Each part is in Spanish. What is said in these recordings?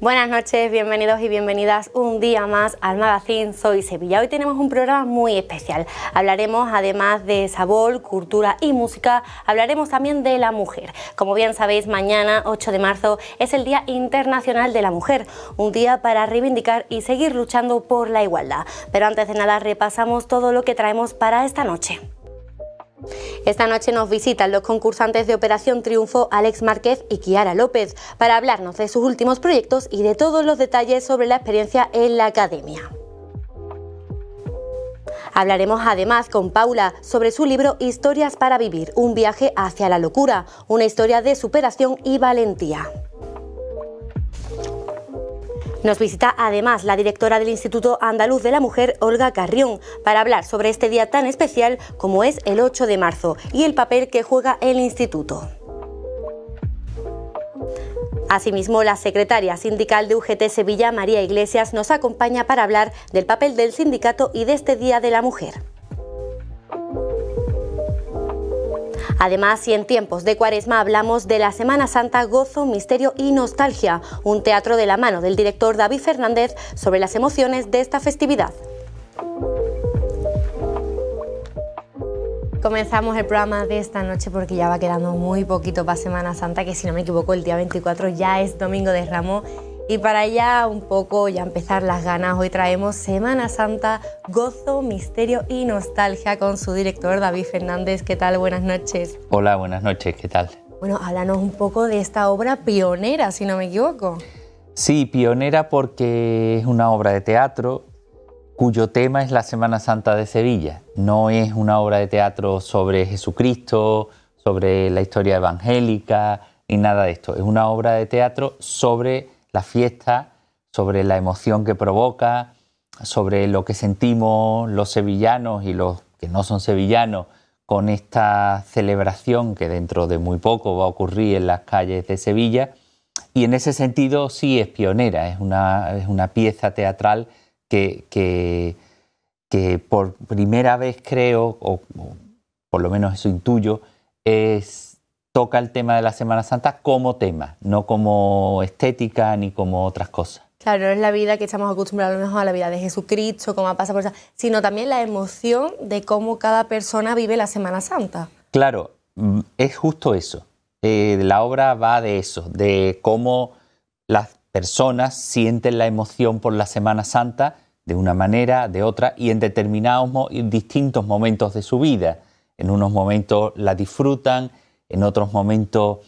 Buenas noches, bienvenidos y bienvenidas un día más al magazine Soy Sevilla. Hoy tenemos un programa muy especial. Hablaremos además de sabor, cultura y música, hablaremos también de la mujer. Como bien sabéis, mañana 8 de marzo es el Día Internacional de la Mujer, un día para reivindicar y seguir luchando por la igualdad. Pero antes de nada repasamos todo lo que traemos para esta noche. Esta noche nos visitan los concursantes de Operación Triunfo Alex Márquez y Kiara López para hablarnos de sus últimos proyectos y de todos los detalles sobre la experiencia en la academia. Hablaremos además con Paula sobre su libro Historias para Vivir, un viaje hacia la locura, una historia de superación y valentía. Nos visita además la directora del Instituto Andaluz de la Mujer, Olga Carrión, para hablar sobre este día tan especial como es el 8 de marzo y el papel que juega el instituto. Asimismo, la secretaria sindical de UGT Sevilla, María Iglesias, nos acompaña para hablar del papel del sindicato y de este Día de la Mujer. Además, y en tiempos de cuaresma hablamos de la Semana Santa Gozo, Misterio y Nostalgia, un teatro de la mano del director David Fernández sobre las emociones de esta festividad. Comenzamos el programa de esta noche porque ya va quedando muy poquito para Semana Santa, que si no me equivoco el día 24 ya es Domingo de Ramos y para ya un poco ya empezar las ganas, hoy traemos Semana Santa, gozo, misterio y nostalgia con su director David Fernández. ¿Qué tal? Buenas noches. Hola, buenas noches, ¿qué tal? Bueno, háblanos un poco de esta obra pionera, si no me equivoco. Sí, pionera porque es una obra de teatro cuyo tema es la Semana Santa de Sevilla. No es una obra de teatro sobre Jesucristo, sobre la historia evangélica, ni nada de esto. Es una obra de teatro sobre fiesta, sobre la emoción que provoca, sobre lo que sentimos los sevillanos y los que no son sevillanos con esta celebración que dentro de muy poco va a ocurrir en las calles de Sevilla. Y en ese sentido sí es pionera, es una, es una pieza teatral que, que, por primera vez creo, o, o por lo menos eso intuyo, es toca el tema de la Semana Santa como tema, no como estética ni como otras cosas. Claro, no es la vida que estamos acostumbrados a mejor la vida de Jesucristo, cómo pasa por sino también la emoción de cómo cada persona vive la Semana Santa. Claro, mm, es justo eso. Eh, la obra va de eso, de cómo las personas sienten la emoción por la Semana Santa de una manera, de otra, y en determinados, distintos momentos de su vida. En unos momentos la disfrutan, en otros momentos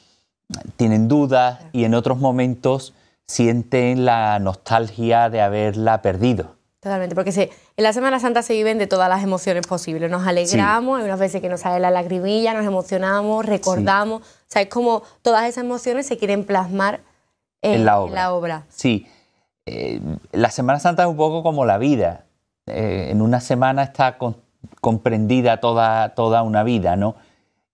tienen dudas y en otros momentos sienten la nostalgia de haberla perdido. Totalmente, porque en la Semana Santa se viven de todas las emociones posibles. Nos alegramos, hay unas veces que nos sale la lagrimilla, nos emocionamos, recordamos. O sea, es como todas esas emociones se quieren plasmar en, la, obra. Sí, eh, la Semana Santa es un poco como la vida. Eh, en una semana está comprendida toda, toda una vida, ¿no?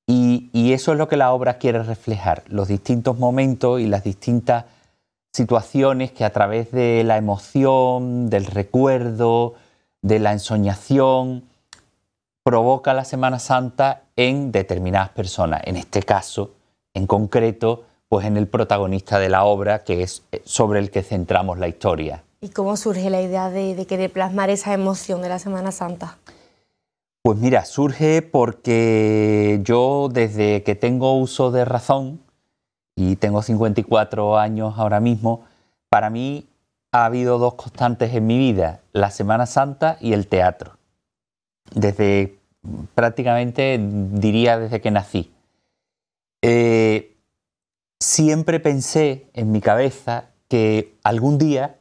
Y, eso es lo que la obra quiere reflejar, los distintos momentos y las distintas situaciones que a través de la emoción, del recuerdo, de la ensoñación, provoca la Semana Santa en determinadas personas. En este caso, en concreto, pues en el protagonista de la obra, que es eh, sobre el que centramos la historia. ¿Y cómo surge la idea de, de querer plasmar esa emoción de la Semana Santa? Pues mira, surge porque yo desde que tengo uso de razón, y tengo 54 años ahora mismo, para mí ha habido dos constantes en mi vida, la Semana Santa y el teatro. Desde prácticamente, diría, desde que nací. Eh, siempre pensé en mi cabeza que algún día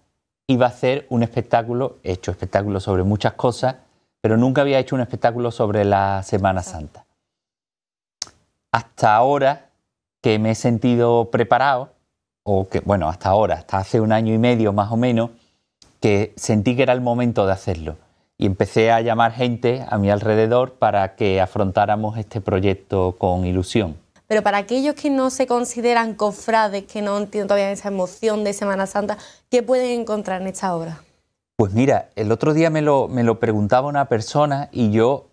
iba a hacer un espectáculo, he hecho espectáculos sobre muchas cosas, pero nunca había hecho un espectáculo sobre la Semana Santa. Hasta ahora que me he sentido preparado, o que, bueno, hasta ahora, hasta hace un año y medio más o menos, que sentí que era el momento de hacerlo. Y empecé a llamar gente a mi alrededor para que afrontáramos este proyecto con ilusión. Pero para aquellos que no se consideran cofrades, que no entienden todavía esa emoción de Semana Santa, ¿qué pueden encontrar en esta obra? Pues mira, el otro día me lo, preguntaba una persona y yo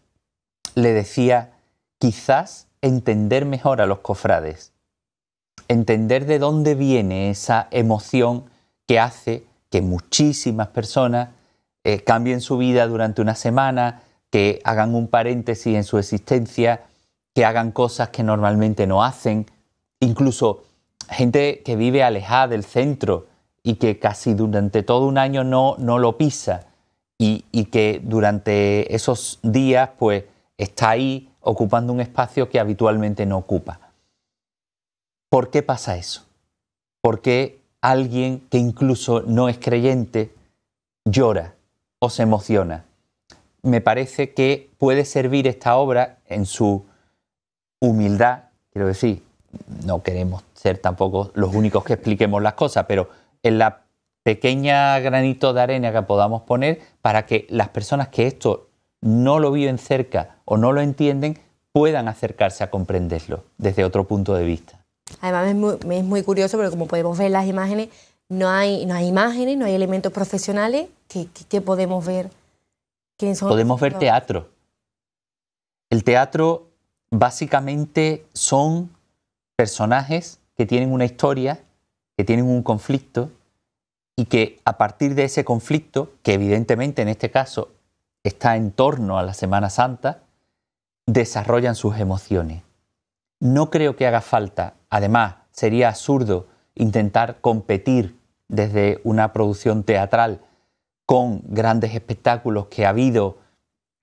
le decía, quizás entender mejor a los cofrades, entender de dónde viene esa emoción que hace que muchísimas personas eh, cambien su vida durante una semana, que hagan un paréntesis en su existencia, que hagan cosas que normalmente no hacen, incluso gente que vive alejada del centro, y que casi durante todo un año no, lo pisa y, que durante esos días pues está ahí ocupando un espacio que habitualmente no ocupa. ¿Por qué pasa eso? ¿Por qué alguien que incluso no es creyente llora o se emociona? Me parece que puede servir esta obra en su humildad, quiero decir, no queremos ser tampoco los únicos que expliquemos las cosas, pero en la pequeña granito de arena que podamos poner para que las personas que esto no lo viven cerca o no lo entienden puedan acercarse a comprenderlo desde otro punto de vista. Además es muy, es muy curioso porque como podemos ver las imágenes, no hay, no hay imágenes, no hay elementos profesionales que, que, podemos ver. que podemos ver teatro. El teatro básicamente son personajes que tienen una historia tienen un conflicto y que a partir de ese conflicto, que evidentemente en este caso está en torno a la Semana Santa, desarrollan sus emociones. No creo que haga falta, además sería absurdo intentar competir desde una producción teatral con grandes espectáculos que ha habido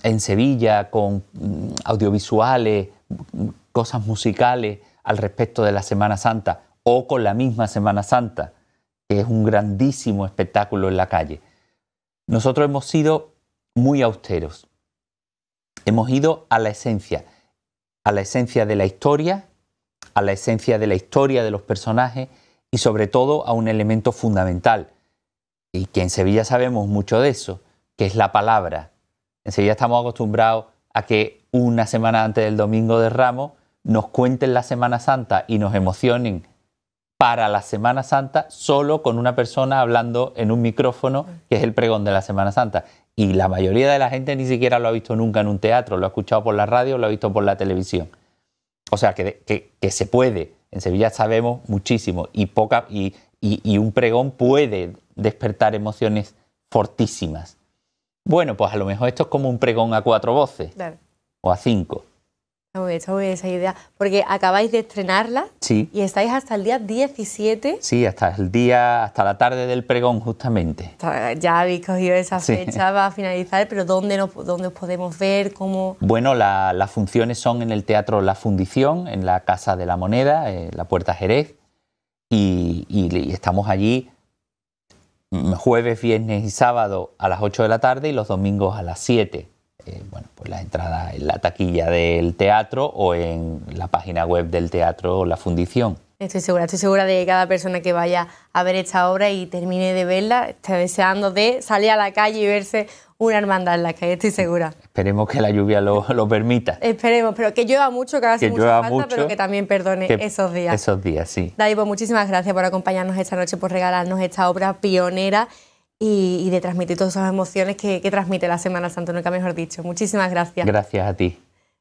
en Sevilla, con mm, audiovisuales, mm, cosas musicales al respecto de la Semana Santa o con la misma Semana Santa, que es un grandísimo espectáculo en la calle. Nosotros hemos sido muy austeros. Hemos ido a la esencia, a la esencia de la historia, a la esencia de la historia de los personajes y sobre todo a un elemento fundamental, y que en Sevilla sabemos mucho de eso, que es la palabra. En Sevilla estamos acostumbrados a que una semana antes del Domingo de Ramos nos cuenten la Semana Santa y nos emocionen para la Semana Santa solo con una persona hablando en un micrófono, que es el pregón de la Semana Santa. Y la mayoría de la gente ni siquiera lo ha visto nunca en un teatro, lo ha escuchado por la radio, lo ha visto por la televisión. O sea, que, se puede. En Sevilla sabemos muchísimo y, poca, y, un pregón puede despertar emociones fortísimas. Bueno, pues a lo mejor esto es como un pregón a cuatro voces o a cinco. Está muy, bien, esa idea, porque acabáis de estrenarla sí. y estáis hasta el día 17. Sí, hasta el día, hasta la tarde del pregón justamente. Ya habéis cogido esa fecha para finalizar, pero ¿dónde, nos, dónde os podemos ver? ¿Cómo? Bueno, las funciones son en el Teatro La Fundición, en la Casa de la Moneda, en la Puerta Jerez, y, y estamos allí jueves, viernes y sábado a las 8 de la tarde y los domingos a las 7. Eh, bueno, pues la entrada en la taquilla del teatro o en la página web del teatro o la fundición. Estoy segura, estoy segura de que cada persona que vaya a ver esta obra y termine de verla está deseando de salir a la calle y verse una hermandad en la calle, estoy segura. Esperemos que la lluvia lo, permita. Esperemos, pero que llueva mucho, que haga mucha falta, mucho, pero que también perdone esos días. Esos días, sí. David, pues muchísimas gracias por acompañarnos esta noche, por regalarnos esta obra pionera y, de transmitir todas esas emociones que, transmite la Semana Santa, nunca mejor dicho. Muchísimas gracias. Gracias a ti.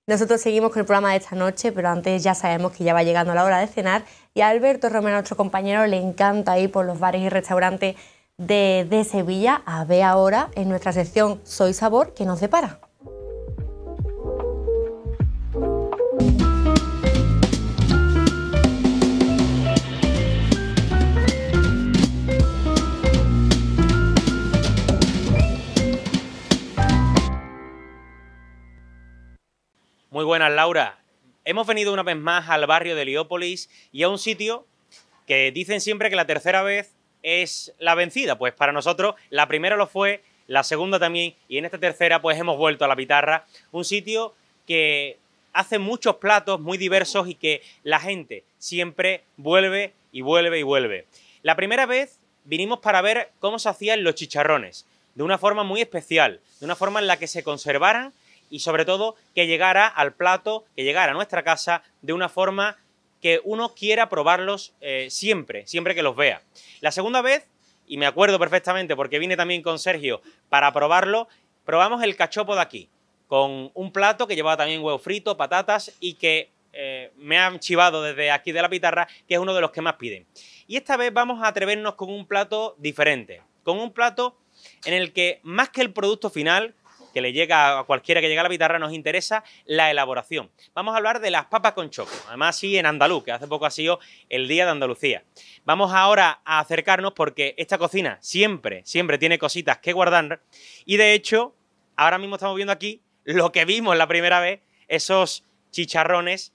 Nosotros seguimos con el programa de esta noche, pero antes ya sabemos que ya va llegando la hora de cenar y a Alberto Romero, nuestro compañero, le encanta ir por los bares y restaurantes de, de Sevilla a ver ahora en nuestra sección Soy Sabor que nos depara. Muy buenas, Laura. Hemos venido una vez más al barrio de Heliópolis y a un sitio que dicen siempre que la tercera vez es la vencida. Pues para nosotros la primera lo fue, la segunda también, y en esta tercera pues hemos vuelto a la pitarra. Un sitio que hace muchos platos muy diversos y que la gente siempre vuelve y vuelve y vuelve. La primera vez vinimos para ver cómo se hacían los chicharrones, de una forma muy especial, de una forma en la que se conservaran y sobre todo que llegara al plato, que llegara a nuestra casa de una forma que uno quiera probarlos eh, siempre, siempre que los vea. La segunda vez, y me acuerdo perfectamente porque vine también con Sergio para probarlo, probamos el cachopo de aquí, con un plato que llevaba también huevo frito, patatas y que eh, me han chivado desde aquí de la pitarra, que es uno de los que más piden. Y esta vez vamos a atrevernos con un plato diferente, con un plato en el que más que el producto final, que le llega a cualquiera que llega a la guitarra, nos interesa la elaboración. Vamos a hablar de las papas con choco, además sí en andaluz, que hace poco ha sido el Día de Andalucía. Vamos ahora a acercarnos porque esta cocina siempre, siempre tiene cositas que guardar y de hecho, ahora mismo estamos viendo aquí lo que vimos la primera vez, esos chicharrones,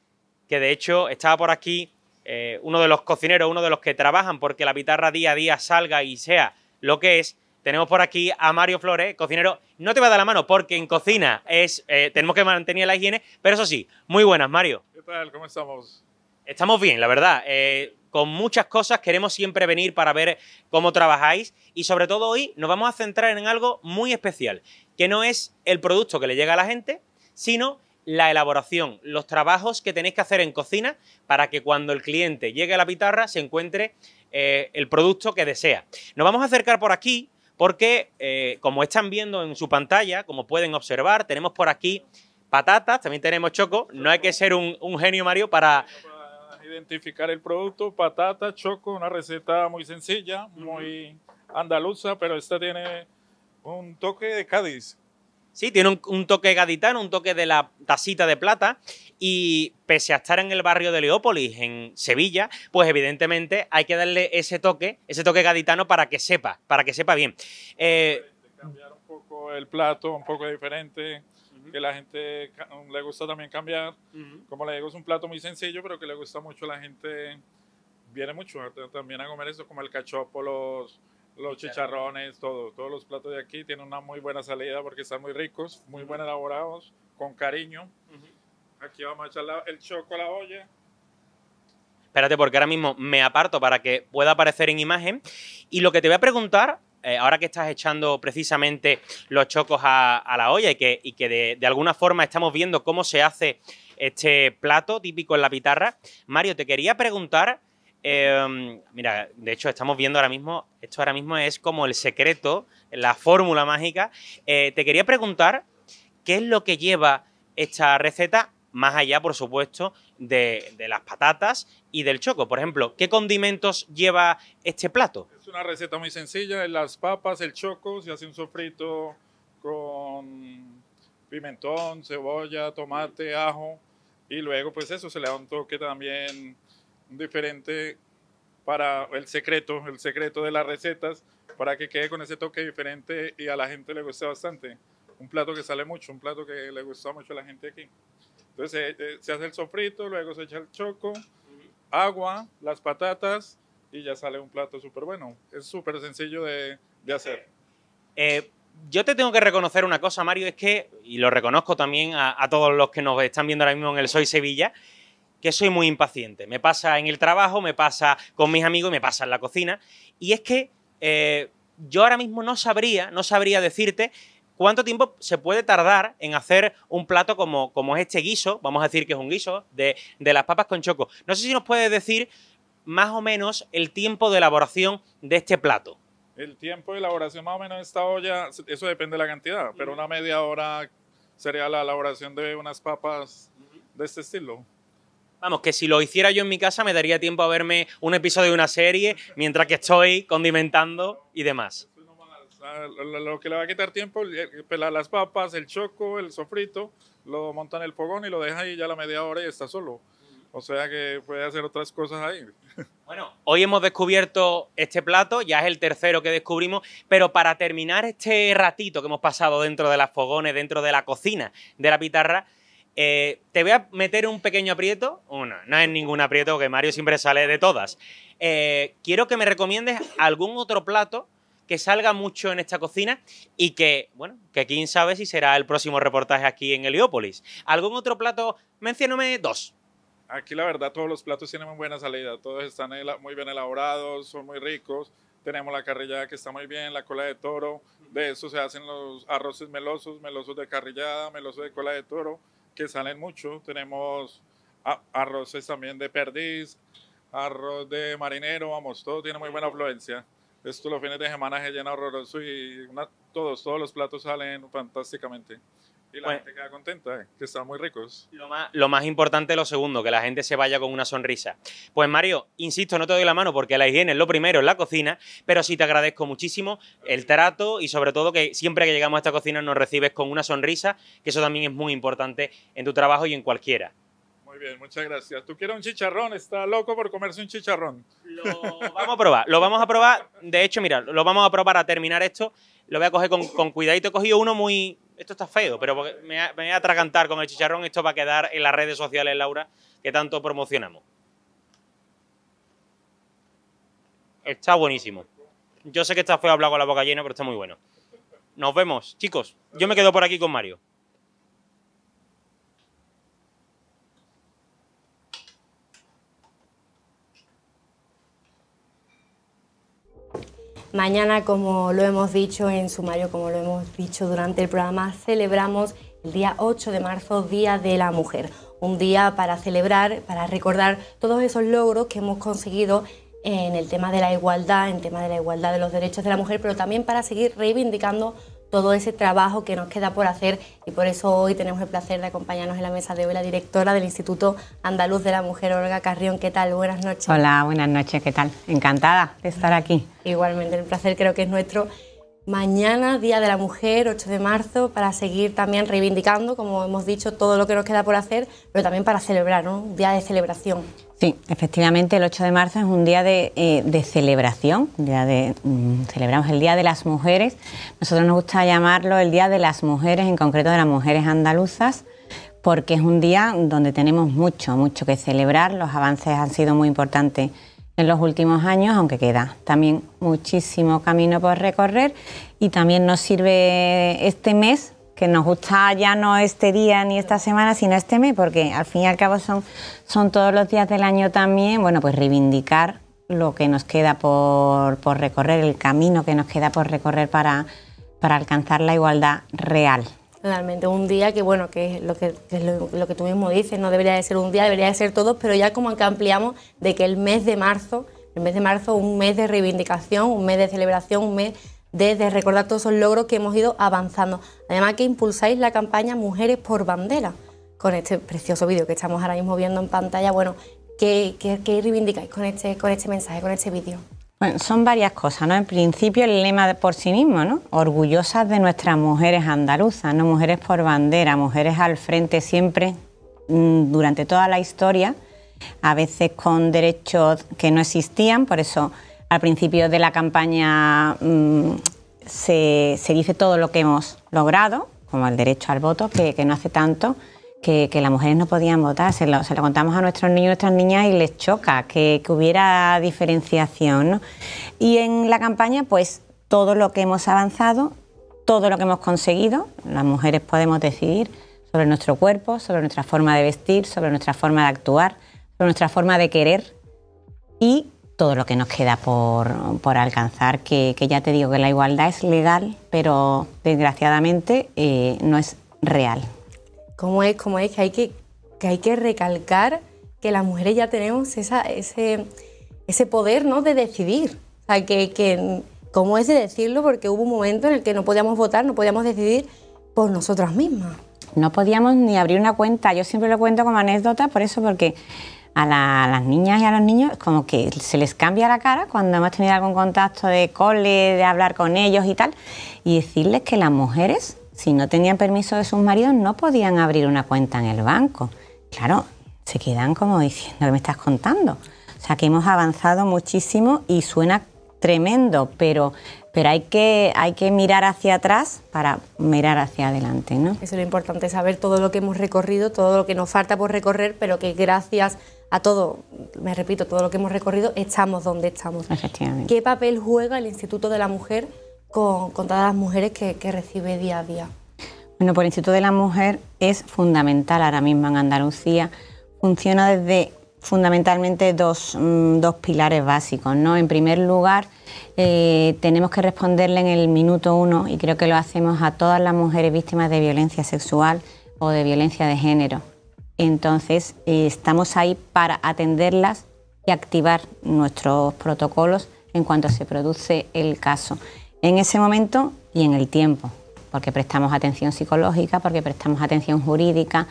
que de hecho estaba por aquí eh, uno de los cocineros, uno de los que trabajan porque la guitarra día a día salga y sea lo que es, tenemos por aquí a Mario Flores, cocinero. No te va a dar la mano porque en cocina es eh, tenemos que mantener la higiene, pero eso sí, muy buenas, Mario. ¿Qué tal? ¿Cómo estamos? Estamos bien, la verdad. Eh, con muchas cosas queremos siempre venir para ver cómo trabajáis y sobre todo hoy nos vamos a centrar en algo muy especial, que no es el producto que le llega a la gente, sino la elaboración, los trabajos que tenéis que hacer en cocina para que cuando el cliente llegue a la pitarra se encuentre eh, el producto que desea. Nos vamos a acercar por aquí porque, eh, como están viendo en su pantalla, como pueden observar, tenemos por aquí patatas, también tenemos choco. No hay que ser un, genio, Mario, para... para... Identificar el producto, patata, choco, una receta muy sencilla, muy andaluza, pero esta tiene un toque de Cádiz. Sí, tiene un toque gaditano, un toque de la tacita de plata. Y pese a estar en el barrio de Leópolis, en Sevilla, pues evidentemente hay que darle ese toque, ese toque gaditano para que sepa, para que sepa bien. Eh, cambiar un poco el plato, un poco diferente que la gente um, le gusta también cambiar. Como le digo, es un plato muy sencillo, pero que le gusta mucho a la gente. Viene mucho también a comer eso, como el cachopo, los, chicharrones, todo. Todos los platos de aquí tienen una muy buena salida porque están muy ricos, muy bien elaborados, con cariño. Aquí vamos a echar el choco a la olla. Espérate, porque ahora mismo me aparto para que pueda aparecer en imagen. Y lo que te voy a preguntar, eh, ahora que estás echando precisamente los chocos a, la olla y que, que de, alguna forma estamos viendo cómo se hace este plato típico en la pitarra, Mario, te quería preguntar. Em, mira, de hecho estamos viendo ahora mismo, esto ahora mismo es como el secreto, la fórmula mágica. Eh, te quería preguntar qué es lo que lleva esta receta más allá, por supuesto, de, las patatas y del choco. Por ejemplo, ¿qué condimentos lleva este plato? Es una receta muy sencilla, las papas, el choco, se hace un sofrito con pimentón, cebolla, tomate, ajo, y luego pues eso se le da un toque también diferente para el secreto, el secreto de las recetas, para que quede con ese toque diferente y a la gente le guste bastante. Un plato que sale mucho, un plato que le gusta mucho a la gente aquí. Entonces eh, eh, se hace el sofrito, luego se echa el choco, agua, las patatas y ya sale un plato súper bueno. Es súper sencillo de, hacer. Eh, yo te tengo que reconocer una cosa, Mario, es que, y lo reconozco también a, todos los que nos están viendo ahora mismo en el Soy Sevilla, que soy muy impaciente. Me pasa en el trabajo, me pasa con mis amigos, me pasa en la cocina. Y es que yo ahora mismo no sabría, no sabría decirte cuánto tiempo se puede tardar en hacer un plato como, es este guiso, vamos a decir que es un guiso, de, las papas con choco. No sé si nos puedes decir más o menos el tiempo de elaboración de este plato. El tiempo de elaboración más o menos de esta olla, eso depende de la cantidad, pero una media hora sería la elaboración de unas papas de este estilo. Vamos, que si lo hiciera yo en mi casa me daría tiempo a verme un episodio de una serie mientras que estoy condimentando y demás lo que le va a quitar tiempo, eh, pelar pues, las papas, el choco, el sofrito, lo monta en el fogón y lo deja ahí ya la media hora y está solo. O sea que puede hacer otras cosas ahí. Bueno, hoy hemos descubierto este plato, ya es el tercero que descubrimos, pero para terminar este ratito que hemos pasado dentro de las fogones, dentro de la cocina de la pitarra, eh, te voy a meter un pequeño aprieto, no es ningún aprieto que Mario siempre sale de todas. Eh, quiero que me recomiendes algún otro plato que salga mucho en esta cocina y que, bueno, que quién sabe si será el próximo reportaje aquí en Heliópolis. ¿Algún otro plato? Mencióname dos. Aquí la verdad todos los platos tienen muy buena salida, todos están muy bien elaborados, son muy ricos. Tenemos la carrillada que está muy bien, la cola de toro, de eso se hacen los arroces melosos, melosos de carrillada, melosos de cola de toro, que salen mucho. Tenemos arroces también de perdiz, arroz de marinero, vamos, todo tiene muy buena afluencia. Esto los fines de semana se llena horroroso y todos, los platos salen fantásticamente. Y la pues gente queda contenta, eh, que están muy ricos. Lo más, lo más importante es lo segundo, que la gente se vaya con una sonrisa. Pues Mario, insisto, no te doy la mano porque la higiene es lo primero en la cocina, pero sí te agradezco muchísimo el trato y sobre todo que siempre que llegamos a esta cocina nos recibes con una sonrisa, que eso también es muy importante en tu trabajo y en cualquiera. Muy bien, muchas gracias. ¿Tú quieres un chicharrón? Está loco por comerse un chicharrón. Lo vamos a probar, lo vamos a probar. De hecho, mira, lo vamos a probar a terminar esto. Lo voy a coger con, cuidadito. He cogido uno muy... Esto está feo, pero me, voy a atracantar con el chicharrón. Esto va a quedar en las redes sociales, Laura, que tanto promocionamos. Está buenísimo. Yo sé que está feo hablar con la boca llena, pero está muy bueno. Nos vemos, chicos. Yo me quedo por aquí con Mario. Mañana, como lo hemos dicho en sumario, como lo hemos dicho durante el programa, celebramos el día 8 de marzo, Día de la Mujer. Un día para celebrar, para recordar todos esos logros que hemos conseguido en el tema de la igualdad, en el tema de la igualdad de los derechos de la mujer, pero también para seguir reivindicando todo ese trabajo que nos queda por hacer y por eso hoy tenemos el placer de acompañarnos en la mesa de hoy la directora del Instituto Andaluz de la Mujer, Olga Carrión. ¿Qué tal? Buenas noches. Hola, buenas noches, ¿qué tal? Encantada de estar aquí. Igualmente, el placer creo que es nuestro mañana, Día de la Mujer, 8 de marzo, para seguir también reivindicando, como hemos dicho, todo lo que nos queda por hacer, pero también para celebrar, ¿no? Un día de celebración. Sí, efectivamente, el 8 de marzo es un día de, eh, celebración, mm, celebramos el Día de las Mujeres. Nosotros nos gusta llamarlo el Día de las Mujeres, en concreto de las mujeres andaluzas, porque es un día donde tenemos mucho, mucho que celebrar. Los avances han sido muy importantes en los últimos años, aunque queda también muchísimo camino por recorrer y también nos sirve este mes que nos gusta ya no este día ni esta semana, sino este mes, porque al fin y al cabo son, son todos los días del año también, bueno, pues reivindicar lo que nos queda por, recorrer, el camino que nos queda por recorrer para alcanzar la igualdad real realmente un día que bueno que es lo que, lo, que tú mismo dices no debería de ser un día debería de ser todos pero ya como que ampliamos de que el mes de marzo el mes de marzo un mes de reivindicación un mes de celebración un mes de, recordar todos esos logros que hemos ido avanzando además que impulsáis la campaña mujeres por bandera con este precioso vídeo que estamos ahora mismo viendo en pantalla bueno qué, reivindicáis con este con este mensaje con este vídeo son varias cosas, ¿no? En principio el lema de por sí mismo, ¿no? Orgullosas de nuestras mujeres andaluzas, ¿no? Mujeres por bandera, mujeres al frente siempre, mm, durante toda la historia, a veces con derechos que no existían, por eso al principio de la campaña mm, se, dice todo lo que hemos logrado, como el derecho al voto, que no hace tanto, que, las mujeres no podían votar, se lo, contamos a nuestros niños y nuestras niñas y les choca que, hubiera diferenciación. Y en la campaña, pues todo lo que hemos avanzado, todo lo que hemos conseguido, las mujeres podemos decidir sobre nuestro cuerpo, sobre nuestra forma de vestir, sobre nuestra forma de actuar, sobre nuestra forma de querer y todo lo que nos queda por, alcanzar, que, ya te digo que la igualdad es legal, pero desgraciadamente eh, no es real cómo es, cómo es que hay que, que, hay que recalcar que las mujeres ya tenemos esa, ese, ese poder ¿no? de decidir. O sea, que, que cómo es de decirlo, porque hubo un momento en el que no podíamos votar, no podíamos decidir por nosotras mismas. No podíamos ni abrir una cuenta. Yo siempre lo cuento como anécdota, por eso, porque a, a, las niñas y a los niños como que se les cambia la cara cuando hemos tenido algún contacto de cole, de hablar con ellos y tal, y decirles que las mujeres si no tenían permiso de sus maridos, no podían abrir una cuenta en el banco. Claro, se quedan como diciendo que me estás contando. O sea que hemos avanzado muchísimo y suena tremendo, pero, pero hay, que, hay que mirar hacia atrás para mirar hacia adelante. ¿no? Eso es lo importante, saber todo lo que hemos recorrido, todo lo que nos falta por recorrer, pero que gracias a todo, me repito, todo lo que hemos recorrido, estamos donde estamos. Efectivamente. ¿Qué papel juega el Instituto de la Mujer con, todas las mujeres que, recibe día a día. Bueno, por pues el Instituto de la Mujer es fundamental ahora mismo en Andalucía. Funciona desde fundamentalmente dos, mm, pilares básicos. ¿no? En primer lugar, eh, tenemos que responderle en el minuto uno, y creo que lo hacemos a todas las mujeres víctimas de violencia sexual o de violencia de género. Entonces, eh, estamos ahí para atenderlas y activar nuestros protocolos en cuanto se produce el caso en ese momento y en el tiempo, porque prestamos atención psicológica, porque prestamos atención jurídica,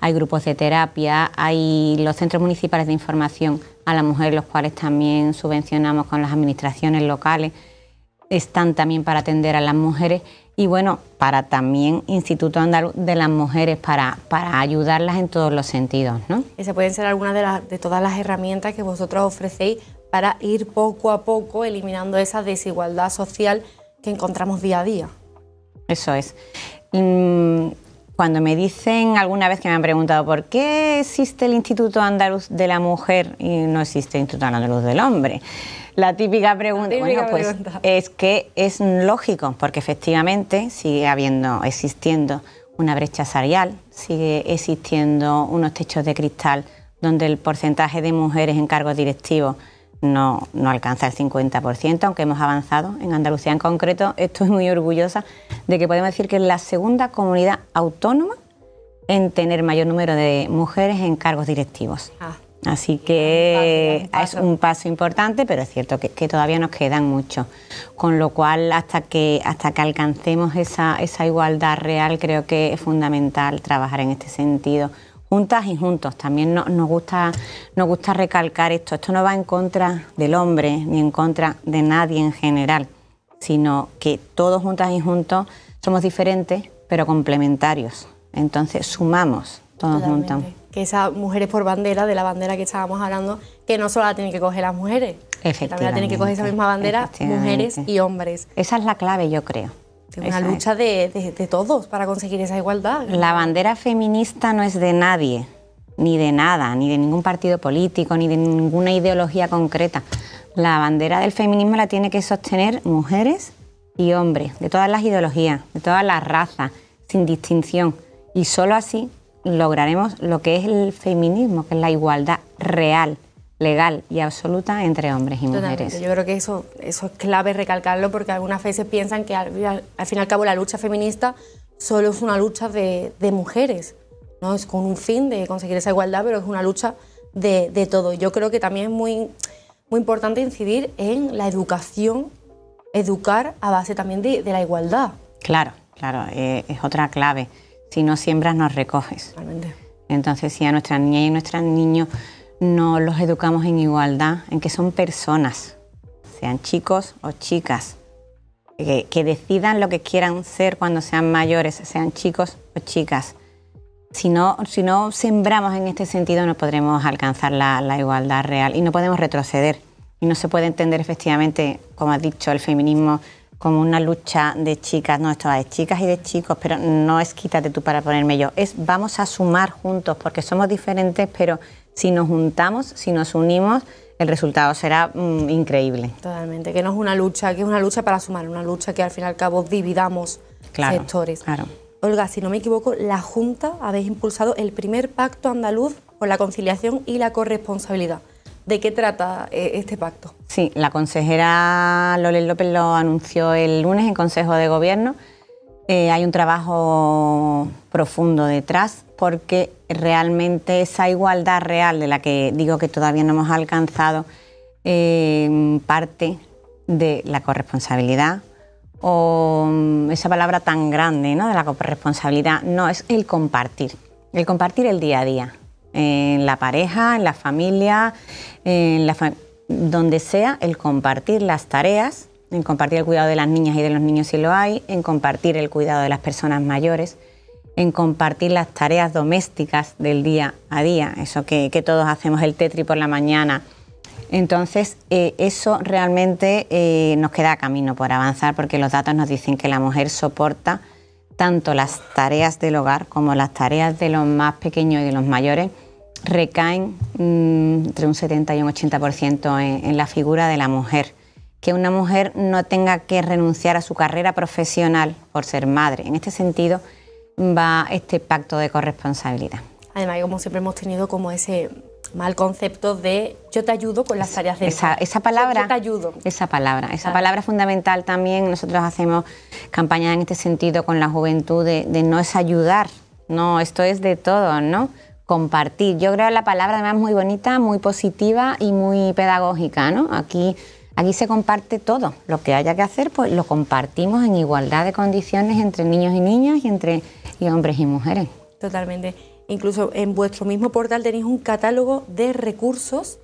hay grupos de terapia, hay los centros municipales de información a la mujer, los cuales también subvencionamos con las administraciones locales, están también para atender a las mujeres y bueno, para también Instituto Andaluz de las Mujeres, para, para ayudarlas en todos los sentidos. ¿no? Esa pueden ser algunas de todas las herramientas que vosotros ofrecéis para ir poco a poco eliminando esa desigualdad social que encontramos día a día. Eso es. Mm, cuando me dicen alguna vez que me han preguntado por qué existe el Instituto Andaluz de la Mujer y no existe el Instituto Andaluz del Hombre, la típica pregunta, pues, es que es lógico, porque efectivamente sigue habiendo, existiendo una brecha salarial, sigue existiendo unos techos de cristal donde el porcentaje de mujeres en cargos directivos no, no alcanza el 50%, aunque hemos avanzado. En Andalucía en concreto estoy muy orgullosa de que podemos decir que es la segunda comunidad autónoma en tener mayor número de mujeres en cargos directivos. Ah. Así que es un paso importante, pero es cierto que, todavía nos quedan muchos. Con lo cual, hasta que, hasta que alcancemos esa, esa igualdad real, creo que es fundamental trabajar en este sentido juntas y juntos. También nos, gusta, nos gusta recalcar esto. Esto no va en contra del hombre ni en contra de nadie en general, sino que todos juntas y juntos somos diferentes, pero complementarios. Entonces sumamos todos juntos. Que esas mujeres por bandera, de la bandera que estábamos hablando, que no solo la tienen que coger las mujeres, también la tienen que coger esa misma bandera mujeres y hombres. Esa es la clave, yo creo una lucha de, todos para conseguir esa igualdad. La bandera feminista no es de nadie, ni de nada, ni de ningún partido político, ni de ninguna ideología concreta. La bandera del feminismo la tiene que sostener mujeres y hombres, de todas las ideologías, de todas las razas, sin distinción. Y solo así lograremos lo que es el feminismo, que es la igualdad real legal y absoluta entre hombres y mujeres. Yo creo que eso, es clave recalcarlo porque algunas veces piensan que al, fin y al cabo la lucha feminista solo es una lucha de, mujeres, ¿no? es con un fin de conseguir esa igualdad, pero es una lucha de, todo. Yo creo que también es muy, muy importante incidir en la educación, educar a base también de, la igualdad. Claro, claro, eh, es otra clave. Si no siembras, no recoges. Entonces, si a nuestras niñas y nuestros niños no los educamos en igualdad, en que son personas, sean chicos o chicas, que, decidan lo que quieran ser cuando sean mayores, sean chicos o chicas. Si no, si no sembramos en este sentido no podremos alcanzar la, igualdad real y no podemos retroceder. Y no se puede entender efectivamente, como ha dicho, el feminismo como una lucha de chicas, no, esto va de chicas y de chicos, pero no es quítate tú para ponerme yo, es vamos a sumar juntos porque somos diferentes, pero si nos juntamos, si nos unimos, el resultado será mm, increíble. Totalmente, que no es una lucha, que es una lucha para sumar, una lucha que al fin y al cabo dividamos sectores. Claro. Olga, si no me equivoco, la Junta habéis impulsado el primer pacto andaluz por la conciliación y la corresponsabilidad. ¿De qué trata eh, este pacto? Sí, la consejera Lolen López lo anunció el lunes en Consejo de Gobierno. Eh, hay un trabajo profundo detrás porque realmente esa igualdad real de la que digo que todavía no hemos alcanzado eh, parte de la corresponsabilidad o mm, esa palabra tan grande ¿no? de la corresponsabilidad, no, es el compartir, el compartir el día a día, en la pareja, en la familia, en donde sea, el compartir las tareas, en compartir el cuidado de las niñas y de los niños si lo hay, en compartir el cuidado de las personas mayores en compartir las tareas domésticas del día a día, eso que, todos hacemos el Tetri por la mañana. Entonces, eh, eso realmente eh, nos queda camino por avanzar porque los datos nos dicen que la mujer soporta tanto las tareas del hogar como las tareas de los más pequeños y de los mayores recaen mm, entre un 70 y un 80% en la figura de la mujer que una mujer no tenga que renunciar a su carrera profesional por ser madre. En este sentido, va este pacto de corresponsabilidad. Además, como siempre hemos tenido como ese mal concepto de yo te ayudo con las tareas de esa, esa palabra yo te ayudo esa palabra esa palabra fundamental también nosotros hacemos campañas en este sentido con la juventud de, no es ayudar no esto es de todo no compartir yo creo la palabra además muy bonita muy positiva y muy pedagógica no aquí Aquí se comparte todo, lo que haya que hacer, pues lo compartimos en igualdad de condiciones entre niños y niñas y entre hombres y mujeres. Totalmente. Incluso en vuestro mismo portal tenéis un catálogo de recursos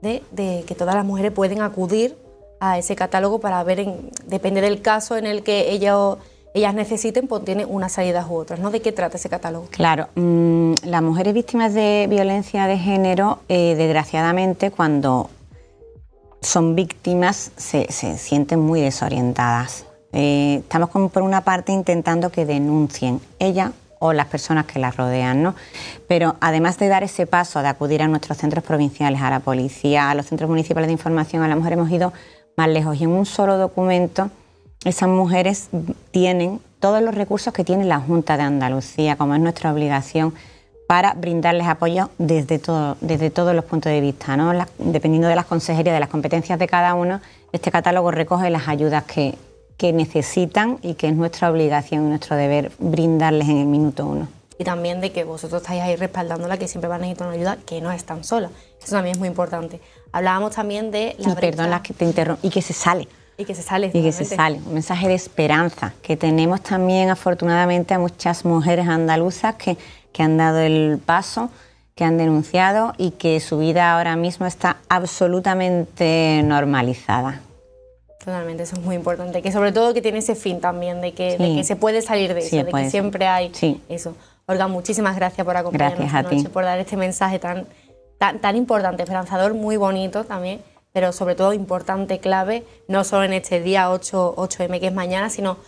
de, que todas las mujeres pueden acudir a ese catálogo para ver, en, depende del caso en el que ellas necesiten, pues tiene unas salidas u otras, ¿no? ¿De qué trata ese catálogo? Claro, mm, las mujeres víctimas de violencia de género, eh, desgraciadamente, cuando son víctimas se, sienten muy desorientadas. Eh, estamos por una parte intentando que denuncien ella o las personas que la rodean, ¿no? Pero además de dar ese paso, de acudir a nuestros centros provinciales, a la policía, a los centros municipales de información, a la mujer hemos ido más lejos y en un solo documento esas mujeres tienen todos los recursos que tiene la Junta de Andalucía, como es nuestra obligación para brindarles apoyo desde, todo, desde todos los puntos de vista. ¿no? dependiendo de las consejerías, de las competencias de cada uno, este catálogo recoge las ayudas que, que necesitan y que es nuestra obligación y nuestro deber brindarles en el minuto uno. Y también de que vosotros estáis ahí respaldándola, que siempre van a necesitar una ayuda, que no están solas. Eso también es muy importante. Hablábamos también de la... Y perdón, las que te interrumpo. Y que se sale. Y que se sale. Y que se sale. Un mensaje de esperanza, que tenemos también afortunadamente a muchas mujeres andaluzas que que han dado el paso, que han denunciado y que su vida ahora mismo está absolutamente normalizada. Totalmente, eso es muy importante, que sobre todo que tiene ese fin también, de que, se puede salir de eso, de que siempre hay eso. Olga, muchísimas gracias por acompañarnos gracias esta por dar este mensaje tan, tan, tan importante, esperanzador, muy bonito también, pero sobre todo importante, clave, no solo en este día 8, 8M que es mañana, sino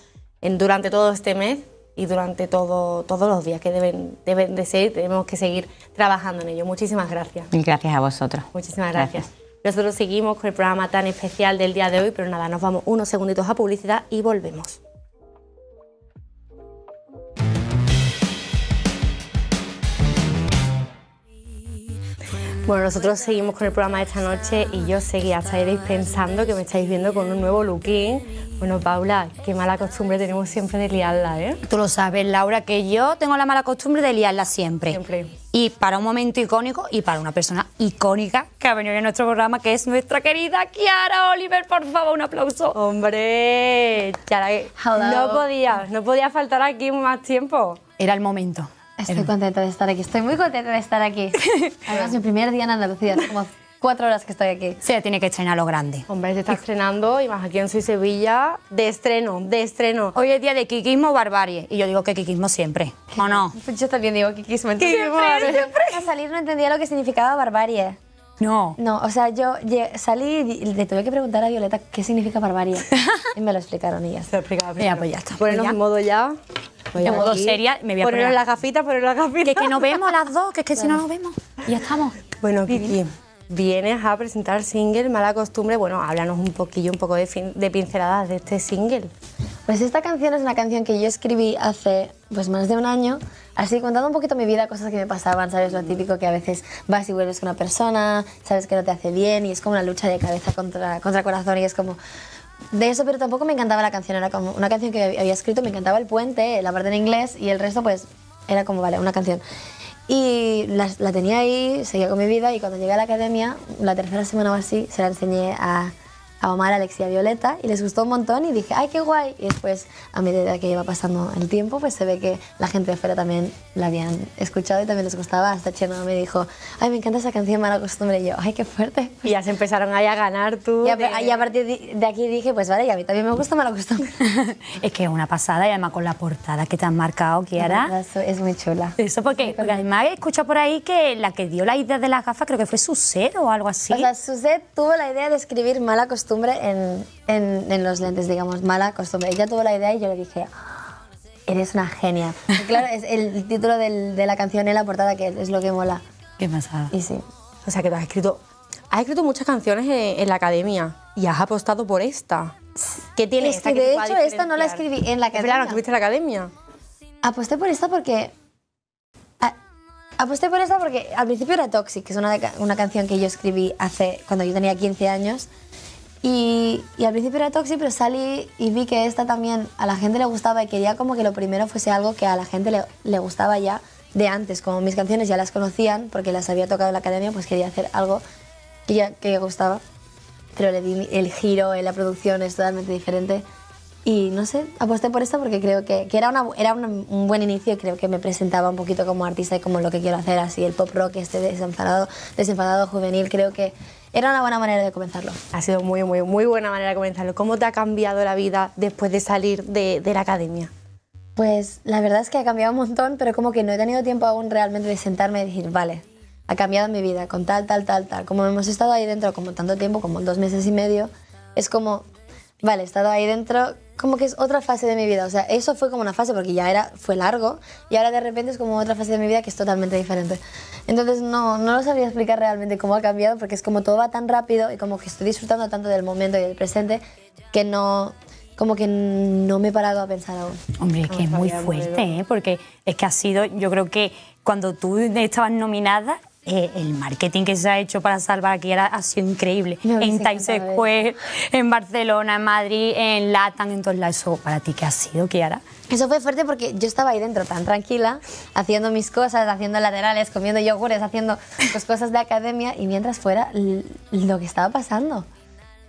en, durante todo este mes, y durante todo, todos los días que deben, deben de ser, tenemos que seguir trabajando en ello. Muchísimas gracias. Gracias a vosotros. Muchísimas gracias. Nosotros seguimos con el programa tan especial del día de hoy, pero nada, nos vamos unos segunditos a publicidad y volvemos. Bueno, nosotros seguimos con el programa de esta noche y yo seguía estáis pensando que me estáis viendo con un nuevo looking. Bueno, Paula, qué mala costumbre tenemos siempre de liarla, ¿eh? Tú lo sabes, Laura, que yo tengo la mala costumbre de liarla siempre. Siempre. Y para un momento icónico y para una persona icónica que ha venido en nuestro programa, que es nuestra querida Kiara Oliver, por favor, un aplauso. Hombre, no podía, no podía faltar aquí más tiempo. Era el momento. Estoy contenta de estar aquí, estoy muy contenta de estar aquí. Además, mi primer día en Andalucía, como cuatro horas que estoy aquí. Sí, tiene que estrenar lo grande. Hombre, se está estrenando y más aquí en Soy Sevilla, de estreno, de estreno. Hoy es día de kikismo barbarie y yo digo que kikismo siempre, ¿o no? Pues yo también digo kikismo. siempre, siempre. salir no entendía lo que significaba barbarie. No. No, o sea, yo salí y le tuve que preguntar a Violeta qué significa barbarie. y me lo explicaron ellas. Se lo explicaba Ya, pues ya está. en pues modo ya en modo seria, me voy a poner... las gafitas, poner las gafitas. Que que nos vemos las dos, que es que si no nos vemos. Y estamos. Bueno, Kiki, vienes a presentar single Mala Costumbre. Bueno, háblanos un poquillo, un poco de, fin, de pinceladas de este single. Pues esta canción es una canción que yo escribí hace pues más de un año, así contando un poquito mi vida, cosas que me pasaban, ¿sabes? Lo típico que a veces vas y vuelves con una persona, sabes que no te hace bien y es como una lucha de cabeza contra, contra corazón y es como, de eso, pero tampoco me encantaba la canción. Era como una canción que había escrito, me encantaba el puente, la parte en inglés y el resto, pues era como, vale, una canción. Y la, tenía ahí, seguía con mi vida y cuando llegué a la academia, la tercera semana o así, se la enseñé a, a Omar, Alexia Violeta y les gustó un montón y dije, ¡ay, qué guay! Y después, a medida que iba pasando el tiempo, pues se ve que la gente afuera también la habían escuchado y también les gustaba. Hasta Chenoa me dijo, ¡ay, me encanta esa canción, mala costumbre! Y yo, ¡ay, qué fuerte! Y ya se empezaron ahí a ganar tú. Y a, partir de aquí dije, pues vale, y a mí también me gusta mala costumbre. es que es una pasada y además con la portada que te han marcado, Kiara. Es muy chula. Eso porque, porque además he escuchado por ahí que la que dio la idea de las gafas creo que fue Suset o algo así. O sea, Suset tuvo la idea de escribir mala costumbre costumbre en, en, los lentes, digamos, mala costumbre. Ella tuvo la idea y yo le dije, eres una genia. claro, es el título de la canción en la portada, que es lo que mola. Qué pasada. Y sí. O sea, que te has escrito, has escrito muchas canciones en, la academia y has apostado por esta. ¿Qué tiene esta que, de hecho esta no la escribí en la academia. Claro, escribiste la academia. Aposté por esta porque aposté por esta porque al principio era Toxic, que es una, una canción que yo escribí hace cuando yo tenía 15 años y, al principio era toxi pero salí y vi que esta también a la gente le gustaba y quería como que lo primero fuese algo que a la gente le, gustaba ya de antes. Como mis canciones ya las conocían porque las había tocado en la academia, pues quería hacer algo que ya que gustaba. Pero le di el giro en eh, la producción, es totalmente diferente. Y no sé, aposté por esta porque creo que, que era, una, era un buen inicio. Creo que me presentaba un poquito como artista y como lo que quiero hacer, así el pop rock, este desenfadado, desenfadado juvenil. Creo que era una buena manera de comenzarlo. Ha sido muy, muy, muy buena manera de comenzarlo. ¿Cómo te ha cambiado la vida después de salir de, de la academia? Pues la verdad es que ha cambiado un montón, pero como que no he tenido tiempo aún realmente de sentarme y decir, vale, ha cambiado mi vida con tal, tal, tal, tal. Como hemos estado ahí dentro como tanto tiempo, como dos meses y medio, es como vale, he estado ahí dentro, como que es otra fase de mi vida. O sea, eso fue como una fase porque ya era, fue largo y ahora de repente es como otra fase de mi vida que es totalmente diferente. Entonces no, no lo sabía explicar realmente cómo ha cambiado porque es como todo va tan rápido y como que estoy disfrutando tanto del momento y del presente que no, como que no me he parado a pensar aún. Hombre, es que es muy fuerte, ¿eh? porque es que ha sido, yo creo que cuando tú estabas nominada eh, el marketing que se ha hecho para salvar a Kiara ha sido increíble. en Times Square, en Barcelona, en Madrid, en Latam, en todos lados. ¿Eso para ti qué ha sido, Kiara? Eso fue fuerte porque yo estaba ahí dentro tan tranquila, haciendo mis cosas, haciendo laterales, comiendo yogures, haciendo pues, cosas de academia y mientras fuera lo que estaba pasando.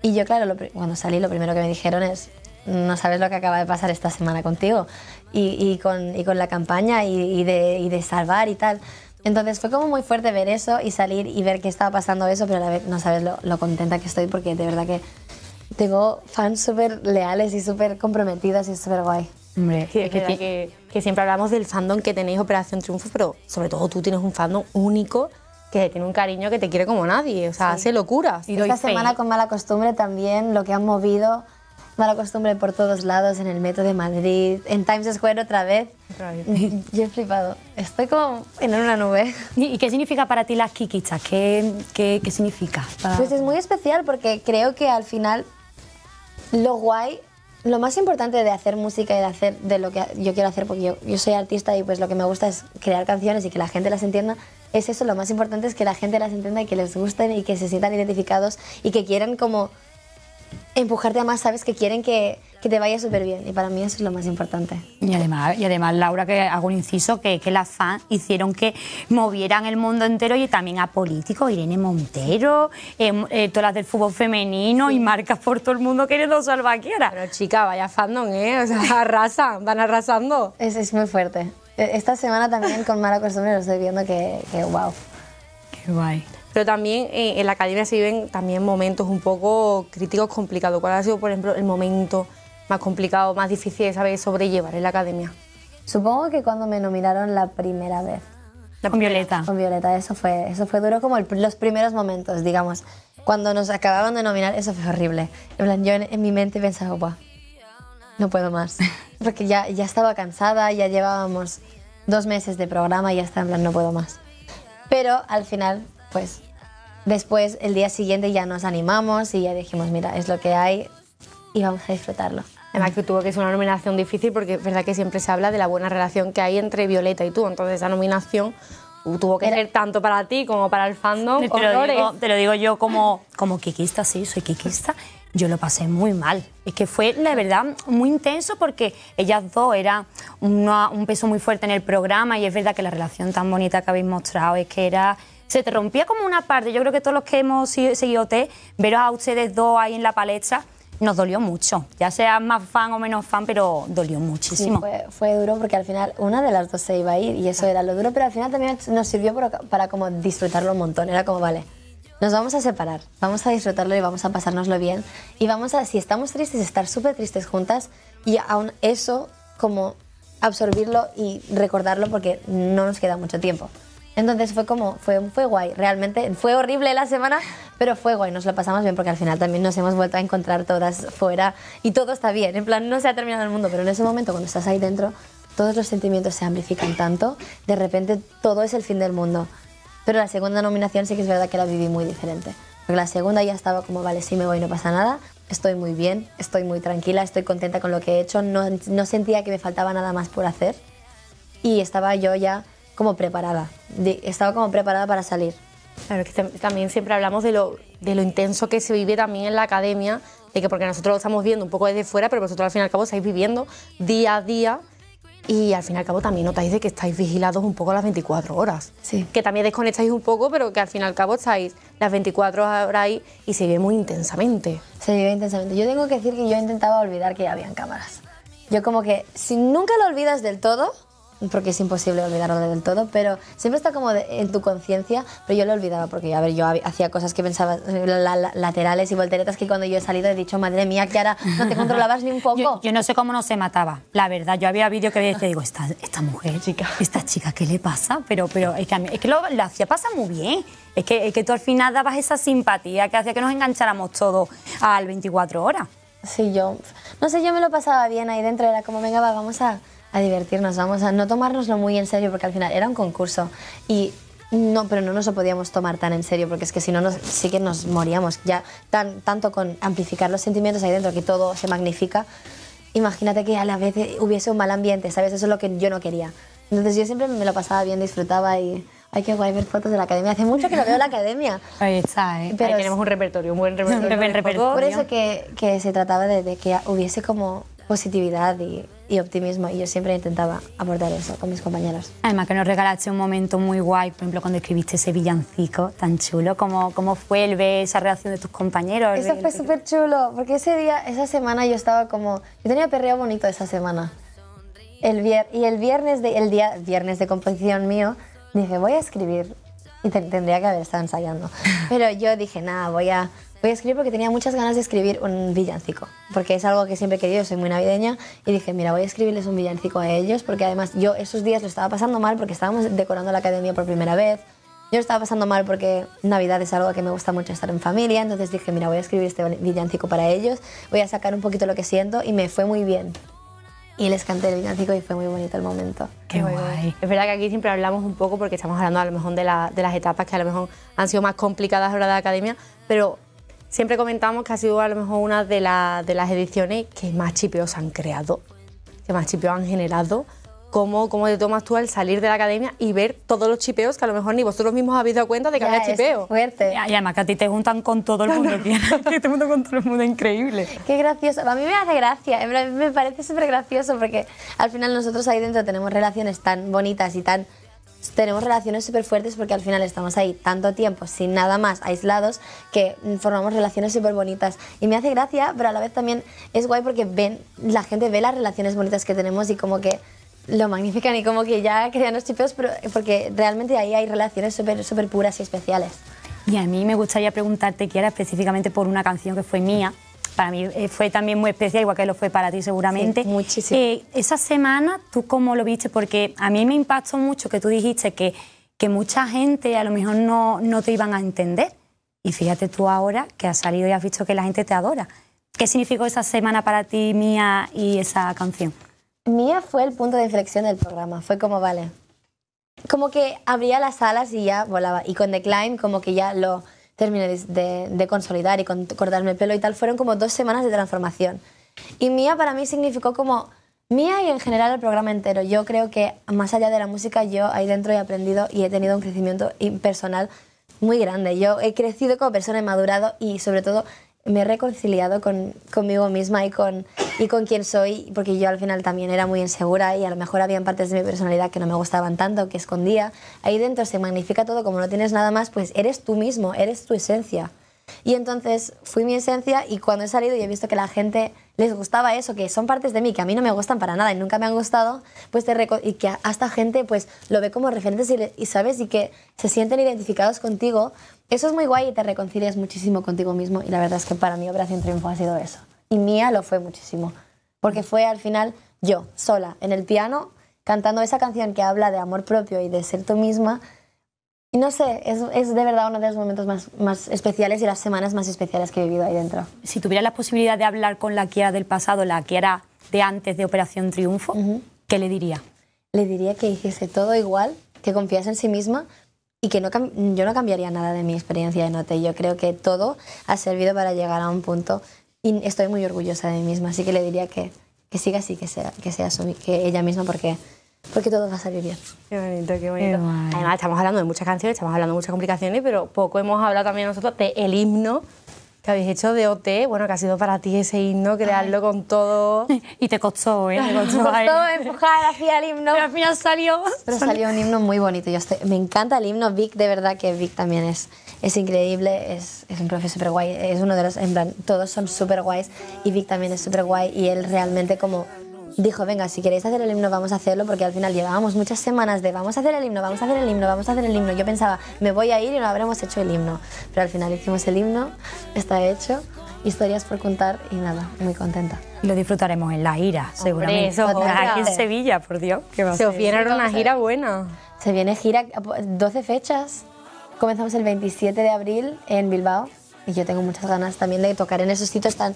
Y yo, claro, cuando salí lo primero que me dijeron es, no sabes lo que acaba de pasar esta semana contigo y, con, la campaña y de, y de salvar y tal. Entonces fue como muy fuerte ver eso y salir y ver qué estaba pasando eso, pero a la vez no sabes lo, contenta que estoy porque de verdad que tengo fans súper leales y súper comprometidas y súper guay. Hombre, es que, siempre hablamos del fandom que tenéis Operación Triunfo, pero sobre todo tú tienes un fandom único que tiene un cariño que te quiere como nadie, o sea, hace locuras. Y Esta semana con mala costumbre también lo que han movido mala costumbre por todos lados, en el metro de Madrid, en Times Square otra vez. Yo he flipado. Estoy como en una nube. ¿Y qué significa para ti la Kikicha? ¿Qué, qué, qué significa? Pues es muy especial porque creo que al final lo guay lo más importante de hacer música y de hacer de lo que yo quiero hacer, porque yo, yo, soy artista y pues lo que me gusta es crear canciones y que la gente las entienda, es eso, lo más importante es que la gente las entienda y que les gusten y que se sientan identificados y que quieran como empujarte a más, sabes que quieren que, que te vaya súper bien. Y para mí eso es lo más importante. Y además, y además Laura, que hago un inciso, que, que las fans hicieron que movieran el mundo entero y también a políticos, Irene Montero, em, eh, todas las del fútbol femenino y marcas por todo el mundo que queriendo salvaquiera. Pero chica, vaya fandom, ¿eh? O sea, arrasan, van arrasando. Es, es muy fuerte. E, esta semana también con Mala Costumbre lo estoy viendo que, que wow. Qué guay pero también eh, en la academia se viven también momentos un poco críticos, complicados. ¿Cuál ha sido, por ejemplo, el momento más complicado, más difícil de sobrellevar en la academia? Supongo que cuando me nominaron la primera vez. La con Violeta. Con Violeta, eso fue, eso fue duro como los primeros momentos, digamos. Cuando nos acababan de nominar, eso fue horrible. En plan, yo en, mi mente pensaba, no puedo más. Porque ya, ya estaba cansada, ya llevábamos dos meses de programa y ya está en plan, no puedo más. Pero al final pues después el día siguiente ya nos animamos y ya dijimos, mira, es lo que hay y vamos a disfrutarlo. Además que tuvo que ser una nominación difícil porque es verdad que siempre se habla de la buena relación que hay entre Violeta y tú, entonces esa nominación tuvo que ser tanto para ti como para el fandom. Te, lo digo, te lo digo, yo como, como kikista, sí, soy kikista. Yo lo pasé muy mal. Es que fue, la verdad, muy intenso porque ellas dos eran un peso muy fuerte en el programa y es verdad que la relación tan bonita que habéis mostrado es que era se te rompía como una parte. Yo creo que todos los que hemos seguido T, veros a ustedes dos ahí en la palestra, nos dolió mucho. Ya sea más fan o menos fan, pero dolió muchísimo. fue, duro porque al final una de las dos se iba a ir y eso era lo duro, pero al final también nos sirvió para, para como disfrutarlo un montón. Era como, vale, nos vamos a separar, vamos a disfrutarlo y vamos a pasárnoslo bien. Y vamos a, si estamos tristes, estar súper tristes juntas y aún eso como absorbirlo y recordarlo porque no nos queda mucho tiempo. Entonces fue como, fue, fue guay, realmente fue horrible la semana, pero fue guay, nos lo pasamos bien porque al final también nos hemos vuelto a encontrar todas fuera y todo está bien, en plan no se ha terminado el mundo, pero en ese momento cuando estás ahí dentro, todos los sentimientos se amplifican tanto, de repente todo es el fin del mundo. Pero la segunda nominación sí que es verdad que la viví muy diferente, porque la segunda ya estaba como, vale, sí me voy, no pasa nada, estoy muy bien, estoy muy tranquila, estoy contenta con lo que he hecho, no, no sentía que me faltaba nada más por hacer y estaba yo ya como preparada, de, estaba como preparada para salir. Claro, que también siempre hablamos de lo, de lo intenso que se vive también en la academia, de que porque nosotros lo estamos viendo un poco desde fuera, pero vosotros al fin y al cabo estáis viviendo día a día y al fin y al cabo también notáis de que estáis vigilados un poco las 24 horas. Sí. Que también desconectáis un poco, pero que al fin y al cabo estáis las 24 horas ahí y se vive muy intensamente. Se vive intensamente. Yo tengo que decir que yo intentaba olvidar que ya habían cámaras. Yo como que, si nunca lo olvidas del todo, porque es imposible olvidarlo del todo, pero siempre está como en tu conciencia, pero yo lo olvidaba porque, a ver, yo hacía cosas que pensaba laterales y volteretas que cuando yo he salido he dicho, madre mía, que ahora no te controlabas ni un poco. Yo, no sé cómo no se mataba, la verdad. Yo había vídeo que veía y te digo, esta, esta mujer, chica. esta chica, ¿qué le pasa? Pero, pero es que, es que lo, hacía, pasa muy bien. Es que, es que tú al final dabas esa simpatía que hacía que nos engancháramos todos al 24 horas. Sí, yo. No sé, yo me lo pasaba bien ahí dentro, era como, venga, vamos a a divertirnos, vamos a no tomárnoslo muy en serio, porque al final era un concurso y no, pero no nos lo podíamos tomar tan en serio, porque es que si no, nos, sí que nos moríamos. Ya tan, tanto con amplificar los sentimientos ahí dentro, que todo se magnifica. Imagínate que a la vez hubiese un mal ambiente, ¿sabes? Eso es lo que yo no quería. Entonces yo siempre me lo pasaba bien, disfrutaba y... Ay, qué guay ver fotos de la academia. Hace mucho que no veo la academia. Ahí está, ¿eh? Pero tenemos un repertorio, un buen repertorio. Por eso que, que se trataba de que hubiese como positividad y y optimismo y yo siempre intentaba aportar eso con mis compañeros. Además que nos regalaste un momento muy guay, por ejemplo, cuando escribiste ese villancico tan chulo, ¿cómo, cómo fue el ver esa reacción de tus compañeros? Eso fue súper chulo, porque ese día, esa semana yo estaba como, yo tenía perreo bonito esa semana. El y el viernes, de, el día viernes de composición mío, dije, voy a escribir y tendría que haber estado ensayando. Pero yo dije, nada, voy a voy a escribir porque tenía muchas ganas de escribir un villancico, porque es algo que siempre he querido, soy muy navideña, y dije, mira, voy a escribirles un villancico a ellos, porque además yo esos días lo estaba pasando mal porque estábamos decorando la academia por primera vez, yo lo estaba pasando mal porque Navidad es algo que me gusta mucho estar en familia, entonces dije, mira, voy a escribir este villancico para ellos, voy a sacar un poquito lo que siento, y me fue muy bien. Y les canté el villancico y fue muy bonito el momento. Qué guay. Es verdad que aquí siempre hablamos un poco porque estamos hablando a lo mejor de, de las etapas que a lo mejor han sido más complicadas ahora de la academia, pero Siempre comentamos que ha sido a lo mejor una de, la, de las ediciones que más chipeos han creado, que más chipeos han generado. Cómo, te tomas tú al salir de la academia y ver todos los chipeos que a lo mejor ni vosotros mismos habéis dado cuenta de que había chipeo. fuerte. Y además que a ti te juntan con todo el ah, mundo, que te juntan con todo el mundo, increíble. Qué gracioso. A mí me hace gracia, me parece súper gracioso porque al final nosotros ahí dentro tenemos relaciones tan bonitas y tan tenemos relaciones súper fuertes porque al final estamos ahí tanto tiempo sin nada más, aislados, que mm, formamos relaciones súper bonitas. Y me hace gracia, pero a la vez también es guay porque ven, la gente ve las relaciones bonitas que tenemos y como que lo magnifican y como que ya crean los chipeos, pero porque realmente ahí hay relaciones súper super puras y especiales. Y a mí me gustaría preguntarte, Kiara, específicamente por una canción que fue mía, para mí eh, fue también muy especial, igual que lo fue para ti seguramente. muchísimo. Eh, esa semana, ¿tú cómo lo viste? Porque a mí me impactó mucho que tú dijiste que, mucha gente a lo mejor no, no te iban a entender. Y fíjate tú ahora que has salido y has visto que la gente te adora. ¿Qué significó esa semana para ti, Mía, y esa canción? Mía fue el punto de inflexión del programa. Fue como, vale, como que abría las alas y ya volaba. Y con The Climb como que ya lo terminé de, consolidar y cortarme el pelo y tal, fueron como dos semanas de transformación. Y Mía para mí significó como Mía y en general el programa entero. Yo creo que más allá de la música, yo ahí dentro he aprendido y he tenido un crecimiento personal muy grande. Yo he crecido como persona, he madurado y sobre todo me he reconciliado con, conmigo misma y con, y con quién soy, porque yo al final también era muy insegura y a lo mejor habían partes de mi personalidad que no me gustaban tanto, que escondía. Ahí dentro se magnifica todo, como no tienes nada más, pues eres tú mismo, eres tu esencia. Y entonces fui mi esencia y cuando he salido y he visto que la gente les gustaba eso, que son partes de mí que a mí no me gustan para nada y nunca me han gustado, pues te y que esta gente pues lo ve como referentes y, y sabes y que se sienten identificados contigo, eso es muy guay y te reconcilias muchísimo contigo mismo y la verdad es que para mí Operación Triunfo ha sido eso. Y mía lo fue muchísimo, porque fue al final yo, sola, en el piano, cantando esa canción que habla de amor propio y de ser tú misma. Y no sé, es, de verdad uno de los momentos más, especiales y las semanas más especiales que he vivido ahí dentro. Si tuviera la posibilidad de hablar con la Kiara del pasado, la Kiara de antes de Operación Triunfo, ¿qué le diría? Le diría que hiciese todo igual, que confiase en sí misma, y que no, yo no cambiaría nada de mi experiencia de OT. Yo creo que todo ha servido para llegar a un punto y estoy muy orgullosa de mí misma, así que le diría que, que siga así, que sea, que sea su, que ella misma porque... Porque todo va a salir bien. Qué bonito, qué bonito. Además, estamos hablando de muchas canciones, estamos hablando de muchas complicaciones, pero poco hemos hablado también nosotros del el himno que habéis hecho de OT, bueno, que ha sido para ti ese himno, crearlo con todo. Y te costó, ¿eh? Te costó, ¿eh? empujar hacia el himno. Pero al final salió. Pero salió un himno muy bonito. Yo me encanta el himno Vic, de verdad que Vic también es, es increíble, es, es un profe súper guay, es uno de los, en plan, todos son súper guays y Vic también es súper guay y él realmente como dijo, venga, si queréis hacer el himno, vamos a hacerlo, porque al final llevábamos muchas semanas de vamos a hacer el himno, vamos a hacer el himno, vamos a hacer el himno. Yo pensaba, me voy a ir y no habremos hecho el himno. Pero al final hicimos el himno, está hecho, historias por contar y nada, muy contenta. Lo disfrutaremos en la gira, seguramente. Eso, aquí en Sevilla, por Dios. Se os viene una gira buena. Se viene gira 12 pues, fechas. Comenzamos el 27 de abril en Bilbao. Y yo tengo muchas ganas también de tocar en esos sitios tan...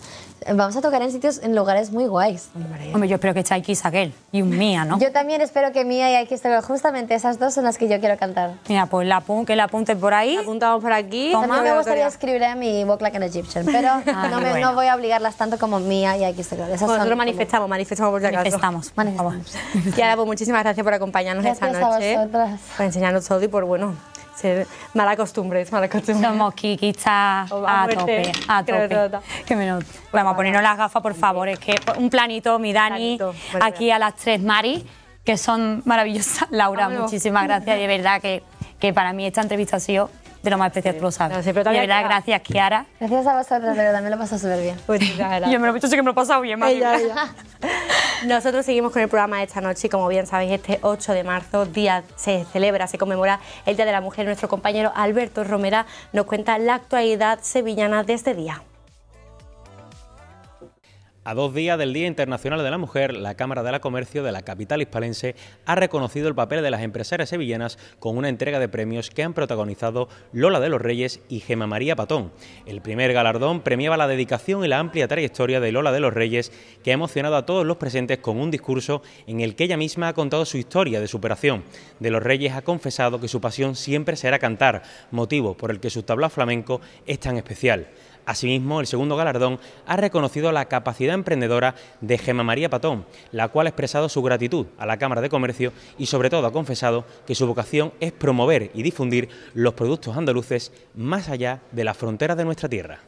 Vamos a tocar en sitios, en lugares muy guays. Hombre, yo espero que Chaiki y él y un Mía, ¿no? yo también espero que Mia y Aiki estén justamente esas dos son las que yo quiero cantar. Mira, pues la que la apunte por ahí. Apuntamos por aquí. Toma, también me gustaría escribir a mi vocal Like an Egyptian, pero ah, no, me, no, voy a obligarlas tanto como Mia y Aiki Nosotros manifestamos, manifestamos por si acaso. Manifestamos. manifestamos. Y ahora, pues muchísimas gracias por acompañarnos esta noche. A vosotras. Por enseñarnos todo y por, bueno, malas mala costumbre, es mala Somos kikistas a tope, a tope. menos. Vamos a ponernos las gafas, por favor. Es que un planito, mi Dani, aquí a las tres Mari, que son maravillosas. Laura, muchísimas gracias. De verdad que, que para mí esta entrevista ha sido de lo más especial, tú lo sabes. pero de verdad, gracias, Kiara. Gracias a vosotros, pero verdad, me lo he pasado súper bien. Pues, yo me lo he sí que me lo he pasado bien, más Nosotros seguimos con el programa de esta noche y como bien sabéis, este 8 de marzo día se celebra, se conmemora el Día de la Mujer. Nuestro compañero Alberto Romera nos cuenta la actualidad sevillana de este día. A dos días del Día Internacional de la Mujer, la Cámara de la Comercio de la capital hispalense ha reconocido el papel de las empresarias sevillanas con una entrega de premios que han protagonizado Lola de los Reyes y Gema María Patón. El primer galardón premiaba la dedicación y la amplia trayectoria de Lola de los Reyes, que ha emocionado a todos los presentes con un discurso en el que ella misma ha contado su historia de superación. De los Reyes ha confesado que su pasión siempre será cantar, motivo por el que su tabla flamenco es tan especial. Asimismo, el segundo galardón ha reconocido la capacidad emprendedora de Gemma María Patón, la cual ha expresado su gratitud a la Cámara de Comercio y sobre todo ha confesado que su vocación es promover y difundir los productos andaluces más allá de las fronteras de nuestra tierra.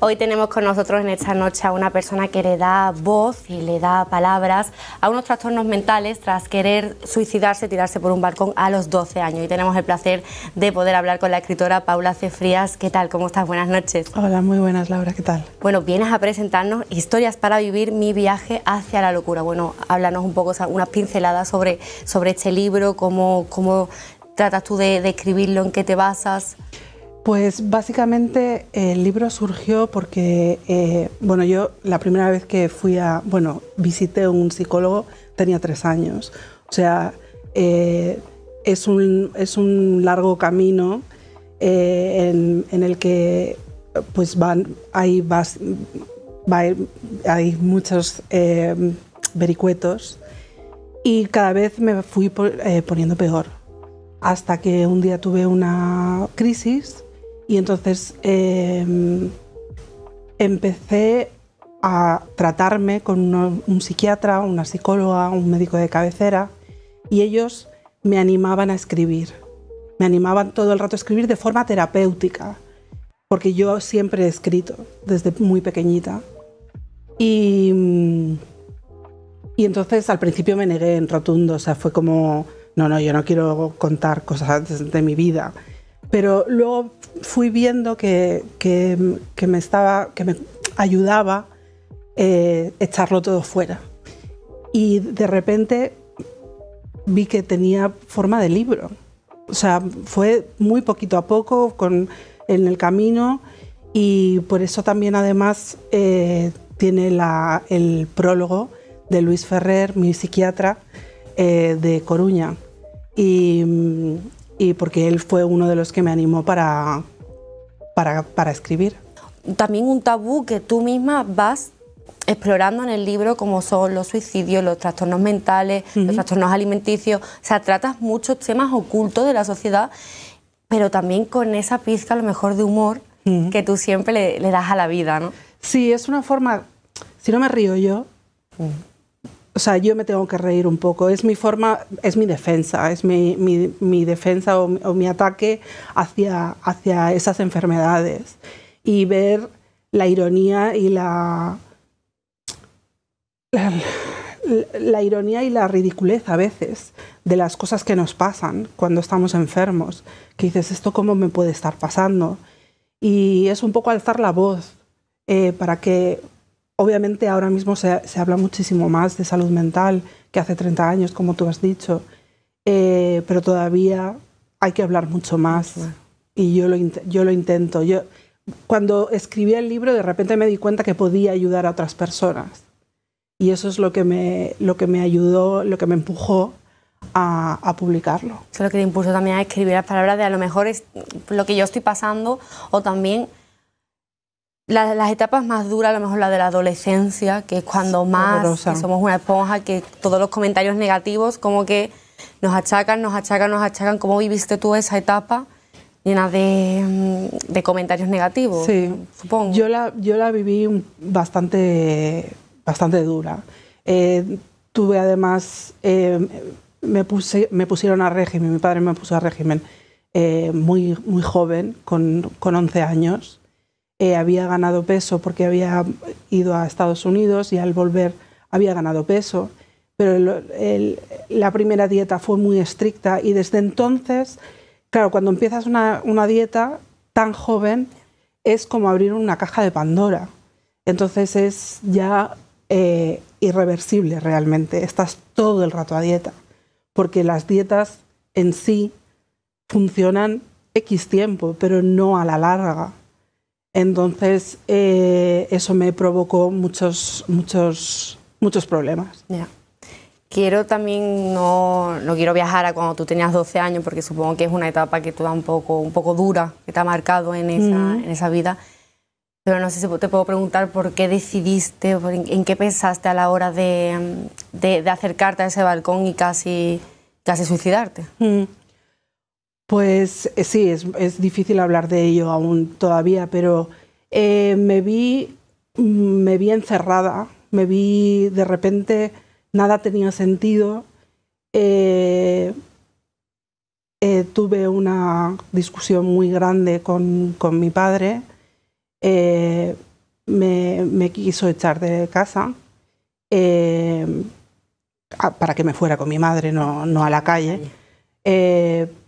Hoy tenemos con nosotros en esta noche a una persona que le da voz y le da palabras a unos trastornos mentales tras querer suicidarse, tirarse por un balcón a los 12 años. Y tenemos el placer de poder hablar con la escritora Paula Cefrías. ¿Qué tal? ¿Cómo estás? Buenas noches. Hola, muy buenas, Laura. ¿Qué tal? Bueno, vienes a presentarnos Historias para vivir mi viaje hacia la locura. Bueno, háblanos un poco, unas pinceladas sobre, sobre este libro, cómo, cómo tratas tú de, describirlo en qué te basas. Pues básicamente el libro surgió porque, eh, bueno, yo la primera vez que fui a, bueno, visité un psicólogo tenía tres años. O sea, eh, es, un, largo camino eh, en, el que pues van, hay, hay muchos vericuetos y cada vez me fui poniendo peor. Hasta que un día tuve una crisis y entonces em, empecé a tratarme con un psiquiatra, una psicóloga, un médico de cabecera, y ellos me animaban a escribir. Me animaban todo el rato a escribir de forma terapéutica, porque yo siempre he escrito desde muy pequeñita. Y, entonces al principio me negué en rotundo, o sea, fue como, no, no, yo no quiero contar cosas de mi vida. Pero luego fui viendo que, que, me, estaba, que me ayudaba eh, echarlo todo fuera. Y de repente vi que tenía forma de libro. O sea, fue muy poquito a poco con, en el camino y por eso también además eh, tiene la, el prólogo de Luis Ferrer, mi psiquiatra eh, de Coruña. Y, mm, y porque él fue uno de los que me animó para, para, para escribir. También un tabú que tú misma vas explorando en el libro como son los suicidios, los trastornos mentales, los trastornos alimenticios. O sea, tratas muchos temas ocultos de la sociedad, pero también con esa pizca a lo mejor de humor que tú siempre le, das a la vida, ¿no? Sí, es una forma, si no me río yo, o sea, yo me tengo que reír un poco. Es mi forma, es mi defensa, es mi, mi, defensa o, mi ataque hacia, hacia esas enfermedades. Y ver la ironía y la, la, ironía y la ridiculez a veces de las cosas que nos pasan cuando estamos enfermos. Que dices, ¿esto cómo me puede estar pasando? Y es un poco alzar la voz eh, para que Obviamente ahora mismo se, habla muchísimo más de salud mental que hace 30 años, como tú has dicho, eh, pero todavía hay que hablar mucho más. Y yo lo, yo lo intento. Yo, cuando escribí el libro, de repente me di cuenta que podía ayudar a otras personas. Y eso es lo que me, lo que me ayudó, lo que me empujó a, publicarlo. Eso es lo que te impulsó también a escribir las palabras de a lo mejor es lo que yo estoy pasando o también las etapas más duras, a lo mejor la de la adolescencia, que es cuando más somos una esponja, que todos los comentarios negativos como que nos achacan, nos achacan, nos achacan. ¿Cómo viviste tú esa etapa llena de, mm, comentarios negativos? Sí, supongo. Yo la, yo la viví bastante, bastante dura. Eh, tuve además, eh, me, puse, me pusieron a régimen, mi padre me puso a régimen eh, muy, muy joven, con, con 11 años. Eh, había ganado peso porque había ido a Estados Unidos y al volver había ganado peso, pero la primera dieta fue muy estricta y desde entonces, claro, cuando empiezas una, dieta tan joven es como abrir una caja de Pandora. Entonces es ya eh, irreversible realmente. Estás todo el rato a dieta, porque las dietas en sí funcionan X tiempo, pero no a la larga. Entonces, eh, eso me provocó muchos, muchos, muchos problemas. Quiero también, no, no, quiero viajar a cuando tú tenías 12 años, porque supongo que es una etapa que tú da un poco, un poco dura, que te ha marcado en esa, en esa vida. Pero no sé si te puedo preguntar por qué decidiste, en, qué pensaste a la hora de, de, acercarte a ese balcón y casi, casi suicidarte. Pues eh, sí, es, difícil hablar de ello aún todavía, pero eh, me, vi, mm, me vi encerrada, me vi de repente, nada tenía sentido. Eh, tuve una discusión muy grande con, mi padre, me, quiso echar de casa para que me fuera con mi madre, no, a la calle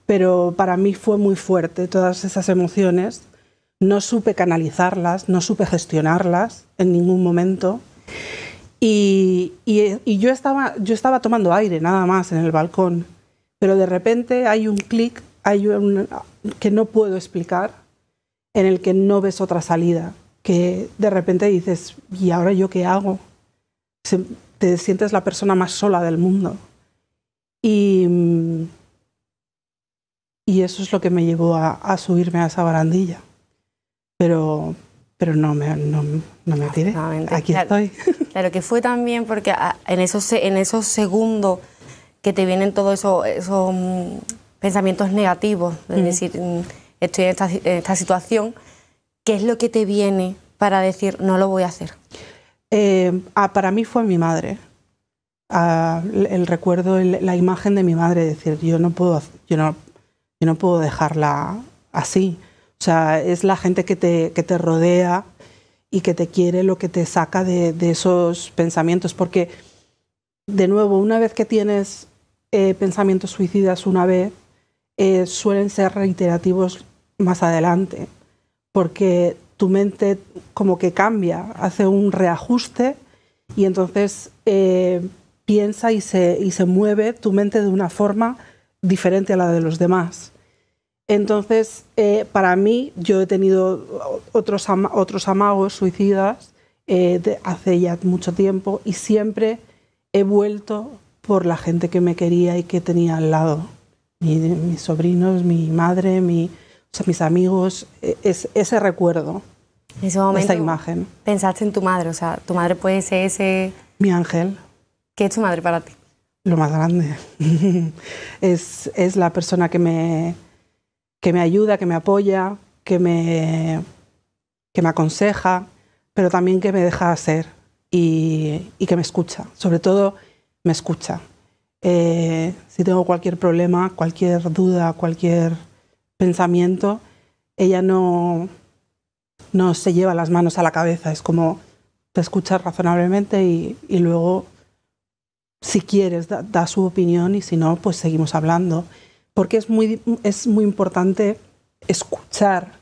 pero para mí fue muy fuerte todas esas emociones. No supe canalizarlas, no supe gestionarlas en ningún momento. Y, yo, estaba, yo estaba tomando aire nada más en el balcón, pero de repente hay un clic hay un, que no puedo explicar, en el que no ves otra salida, que de repente dices, ¿y ahora yo qué hago? te sientes la persona más sola del mundo. Y, mm, y eso es lo que me llevó a, subirme a esa barandilla. Pero, pero no me, no, tiré. Aquí estoy. Claro, que fue también porque ah, en esos, en esos segundos que te vienen todos esos, esos mm, pensamientos negativos, es decir, mm, estoy en esta, situación, ¿qué es lo que te viene para decir no lo voy a hacer? Eh, ah, para mí fue mi madre. Ah, el, recuerdo, la imagen de mi madre, decir yo no puedo, yo no, yo no puedo dejarla así. O sea, es la gente que te, rodea y que te quiere lo que te saca de, esos pensamientos. Porque, de nuevo, una vez que tienes eh, pensamientos suicidas una vez, eh, suelen ser reiterativos más adelante. Porque tu mente como que cambia, hace un reajuste y entonces eh, piensa y se mueve tu mente de una forma diferente a la de los demás. Entonces, eh, para mí, yo he tenido otros, otros amagos suicidas eh, hace ya mucho tiempo y siempre he vuelto por la gente que me quería y que tenía al lado. mis sobrinos, mi madre, mi, mis amigos, e-, es, ese recuerdo, esa imagen. Pensaste en tu madre, o sea, tu madre puede ser ese... Mi ángel. ¿Qué es tu madre para ti? lo más grande. es, la persona que me, que me ayuda, que me apoya, que me, me aconseja, pero también que me deja ser y, que me escucha. Sobre todo, me escucha. Eh, si tengo cualquier problema, cualquier duda, cualquier pensamiento, ella no, no se lleva las manos a la cabeza. Es como te escucha razonablemente y, y luego si quieres, da, su opinión y si no, pues seguimos hablando. Porque es muy, es muy importante escuchar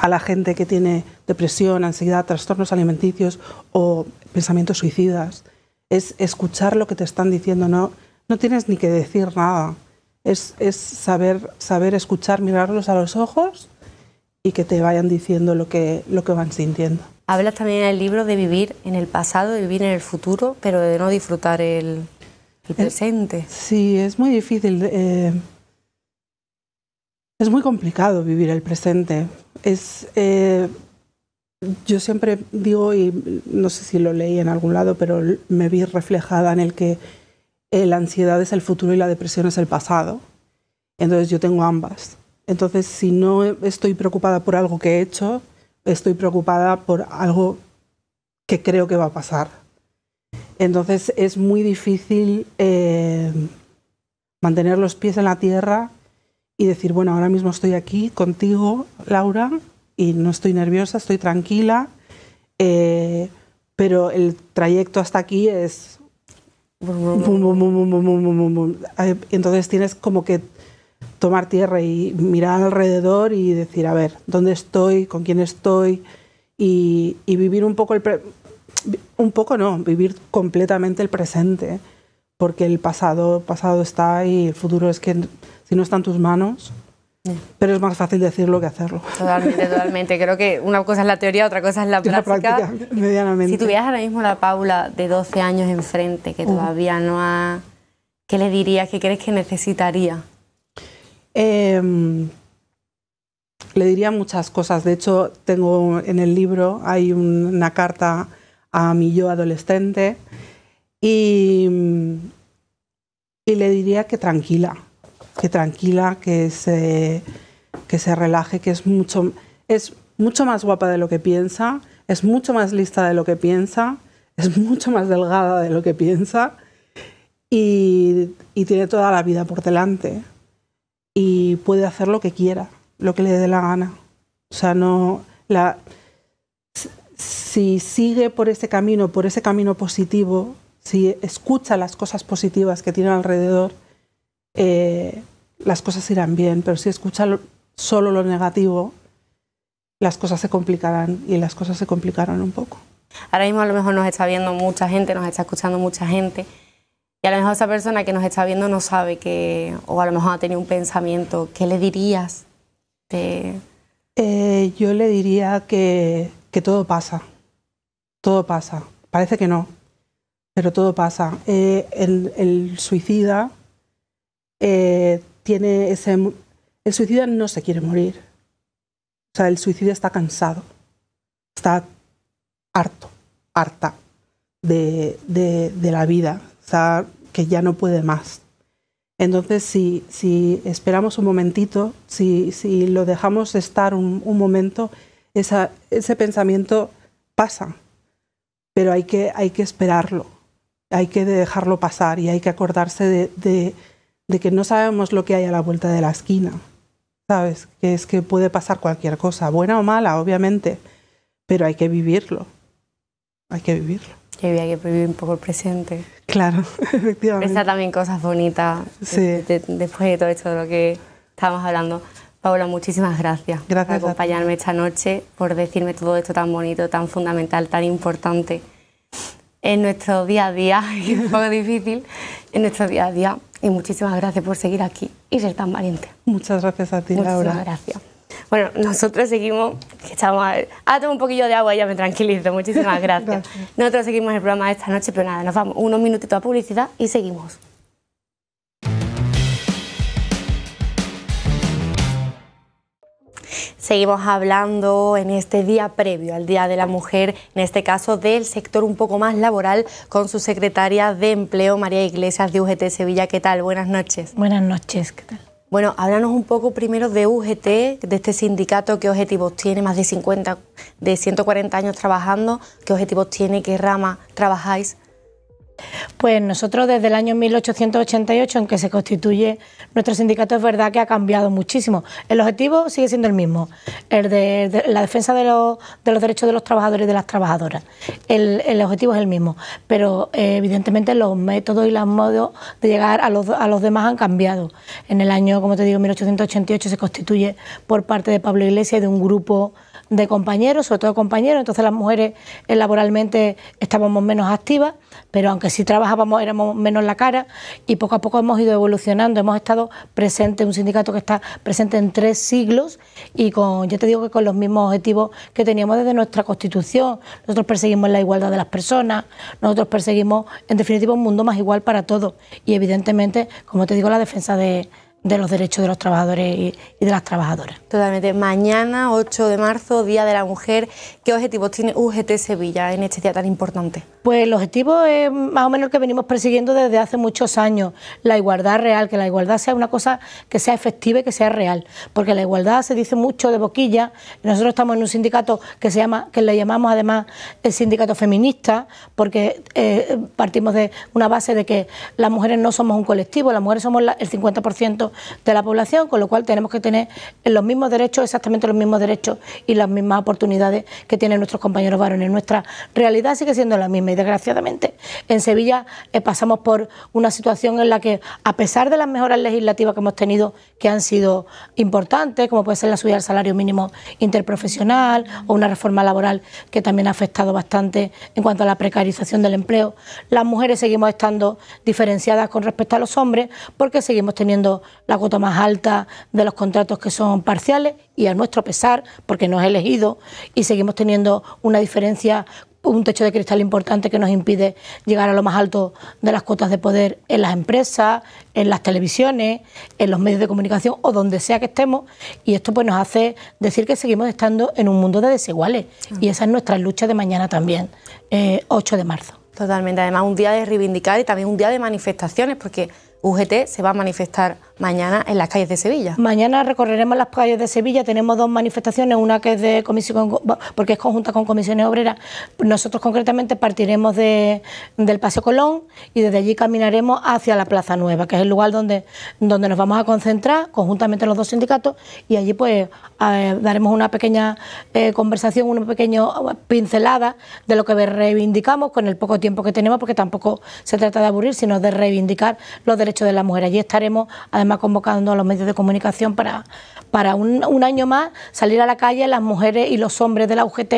a la gente que tiene depresión, ansiedad, trastornos alimenticios o pensamientos suicidas. Es escuchar lo que te están diciendo, no, no tienes ni que decir nada. Es, saber, saber escuchar, mirarlos a los ojos y que te vayan diciendo lo que, lo que van sintiendo. Hablas también en el libro de vivir en el pasado, de vivir en el futuro, pero de no disfrutar el, el presente. sí, es muy difícil. Eh, es muy complicado vivir el presente. Es, eh, yo siempre digo, y no sé si lo leí en algún lado, pero me vi reflejada en el que eh, la ansiedad es el futuro y la depresión es el pasado. Entonces yo tengo ambas. Entonces si no estoy preocupada por algo que he hecho, estoy preocupada por algo que creo que va a pasar entonces es muy difícil eh, mantener los pies en la tierra y decir, bueno, ahora mismo estoy aquí contigo, Laura, y no estoy nerviosa, estoy tranquila, eh, pero el trayecto hasta aquí es... Entonces tienes como que tomar tierra y mirar alrededor y decir, a ver, ¿dónde estoy? ¿Con quién estoy? Y, vivir un poco el un poco no, vivir completamente el presente, porque el pasado, pasado está y el futuro es que si no está en tus manos, pero es más fácil decirlo que hacerlo. Totalmente, totalmente. Creo que una cosa es la teoría, otra cosa es la práctica. medianamente. Si tuvieras ahora mismo la Paula de 12 años enfrente, que todavía no ha... ¿Qué le dirías? ¿Qué crees que necesitaría? Em, le diría muchas cosas. De hecho, tengo en el libro, hay una carta a mi yo adolescente y, le diría que tranquila, que tranquila, que se, que se relaje, que es mucho, es mucho más guapa de lo que piensa, es mucho más lista de lo que piensa, es mucho más delgada de lo que piensa y, y tiene toda la vida por delante y puede hacer lo que quiera, lo que le dé la gana. O sea, no... La, si sigue por ese camino, por ese camino positivo, si escucha las cosas positivas que tiene alrededor, eh, las cosas irán bien, pero si escucha solo lo negativo, las cosas se complicarán y las cosas se complicaron un poco. Ahora mismo a lo mejor nos está viendo mucha gente, nos está escuchando mucha gente y a lo mejor esa persona que nos está viendo no sabe que, o a lo mejor ha tenido un pensamiento, ¿qué le dirías? Eh, yo le diría que que todo pasa, todo pasa, parece que no, pero todo pasa. Eh, el, suicida eh, tiene ese... El suicida no se quiere morir, o sea, el suicida está cansado, está harto, harta de, la vida, o sea, que ya no puede más. Entonces, si, esperamos un momentito, si, lo dejamos estar un, un momento, ese pensamiento pasa, pero hay que, hay que esperarlo, hay que dejarlo pasar y hay que acordarse de, que no sabemos lo que hay a la vuelta de la esquina, ¿sabes? Que es que puede pasar cualquier cosa, buena o mala, obviamente, pero hay que vivirlo, hay que vivirlo. Que había que vivir un poco el presente. Claro, efectivamente. Pensar también cosas bonitas después de todo esto de lo que estábamos hablando. Paola, muchísimas gracias, gracias por acompañarme esta noche, por decirme todo esto tan bonito, tan fundamental, tan importante. En nuestro día a día, y un poco difícil, en nuestro día a día. Y muchísimas gracias por seguir aquí y ser tan valiente. Muchas gracias a ti, Laura. Muchísimas gracias. Bueno, nosotros seguimos, que estamos... Ah, tomo un poquillo de agua y ya me tranquilizo. Muchísimas gracias. Nosotros seguimos el programa de esta noche, pero nada, nos vamos unos minutitos a publicidad y seguimos. Seguimos hablando en este día previo al Día de la Mujer, en este caso del sector un poco más laboral, con su secretaria de Empleo, María Iglesias de UGT Sevilla. ¿Qué tal? Buenas noches. Buenas noches, ¿qué tal? Bueno, háblanos un poco primero de UGT, de este sindicato, qué objetivos tiene, más de 50, de 140 años trabajando, qué objetivos tiene, qué rama trabajáis. Pues nosotros desde el año 1888 en que se constituye nuestro sindicato es verdad que ha cambiado muchísimo. El objetivo sigue siendo el mismo, el de, la defensa de los, derechos de los trabajadores y de las trabajadoras. El, objetivo es el mismo, pero eh, evidentemente los métodos y los modos de llegar a los, a los demás han cambiado. En el año, como te digo, 1888 se constituye por parte de Pablo Iglesias y de un grupo de compañeros, sobre todo compañeros, entonces las mujeres eh, laboralmente estábamos menos activas, pero aunque sí trabajábamos éramos menos la cara y poco a poco hemos ido evolucionando, hemos estado presente, un sindicato que está presente en tres siglos y con, yo te digo que con los mismos objetivos que teníamos desde nuestra constitución, nosotros perseguimos la igualdad de las personas, nosotros perseguimos en definitiva un mundo más igual para todos y evidentemente, como te digo, la defensa de de los derechos de los trabajadores y de las trabajadoras. Totalmente. Mañana, 8 de marzo, Día de la Mujer, ¿qué objetivos tiene UGT Sevilla en este día tan importante? Pues el objetivo es más o menos el que venimos persiguiendo desde hace muchos años, la igualdad real, que la igualdad sea una cosa que sea efectiva y que sea real, porque la igualdad se dice mucho de boquilla, nosotros estamos en un sindicato que se llama que le llamamos además el sindicato feminista, porque eh, partimos de una base de que las mujeres no somos un colectivo, las mujeres somos el 50% de la población, con lo cual tenemos que tener los mismos derechos, exactamente los mismos derechos y las mismas oportunidades que tienen nuestros compañeros varones. Nuestra realidad sigue siendo la misma y desgraciadamente en Sevilla eh, pasamos por una situación en la que, a pesar de las mejoras legislativas que hemos tenido, que han sido importantes, como puede ser la subida del salario mínimo interprofesional o una reforma laboral que también ha afectado bastante en cuanto a la precarización del empleo, las mujeres seguimos estando diferenciadas con respecto a los hombres porque seguimos teniendo la cuota más alta de los contratos que son parciales y a nuestro pesar, porque no es elegido, y seguimos teniendo una diferencia un techo de cristal importante que nos impide llegar a lo más alto de las cuotas de poder en las empresas, en las televisiones, en los medios de comunicación o donde sea que estemos. Y esto pues nos hace decir que seguimos estando en un mundo de desiguales. Y esa es nuestra lucha de mañana también, 8 eh, de marzo. Totalmente. Además, un día de reivindicar y también un día de manifestaciones, porque UGT se va a manifestar mañana en las calles de Sevilla. Mañana recorreremos las calles de Sevilla, tenemos dos manifestaciones, una que es de comisión, porque es conjunta con comisiones obreras. Nosotros concretamente partiremos de, del Paseo Colón y desde allí caminaremos hacia la Plaza Nueva, que es el lugar donde, donde nos vamos a concentrar conjuntamente los dos sindicatos y allí pues daremos una pequeña eh, conversación, una pequeña pincelada de lo que reivindicamos con el poco tiempo que tenemos, porque tampoco se trata de aburrir, sino de reivindicar los derechos de la mujer. Allí estaremos además convocando a los medios de comunicación para, para un, año más salir a la calle las mujeres y los hombres de la UGT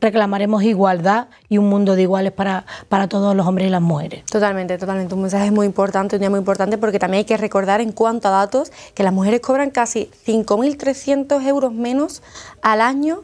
reclamaremos igualdad y un mundo de iguales para, para todos los hombres y las mujeres. Totalmente, totalmente. Un mensaje muy importante, un día muy importante porque también hay que recordar en cuanto a datos que las mujeres cobran casi 5.300 euros menos al año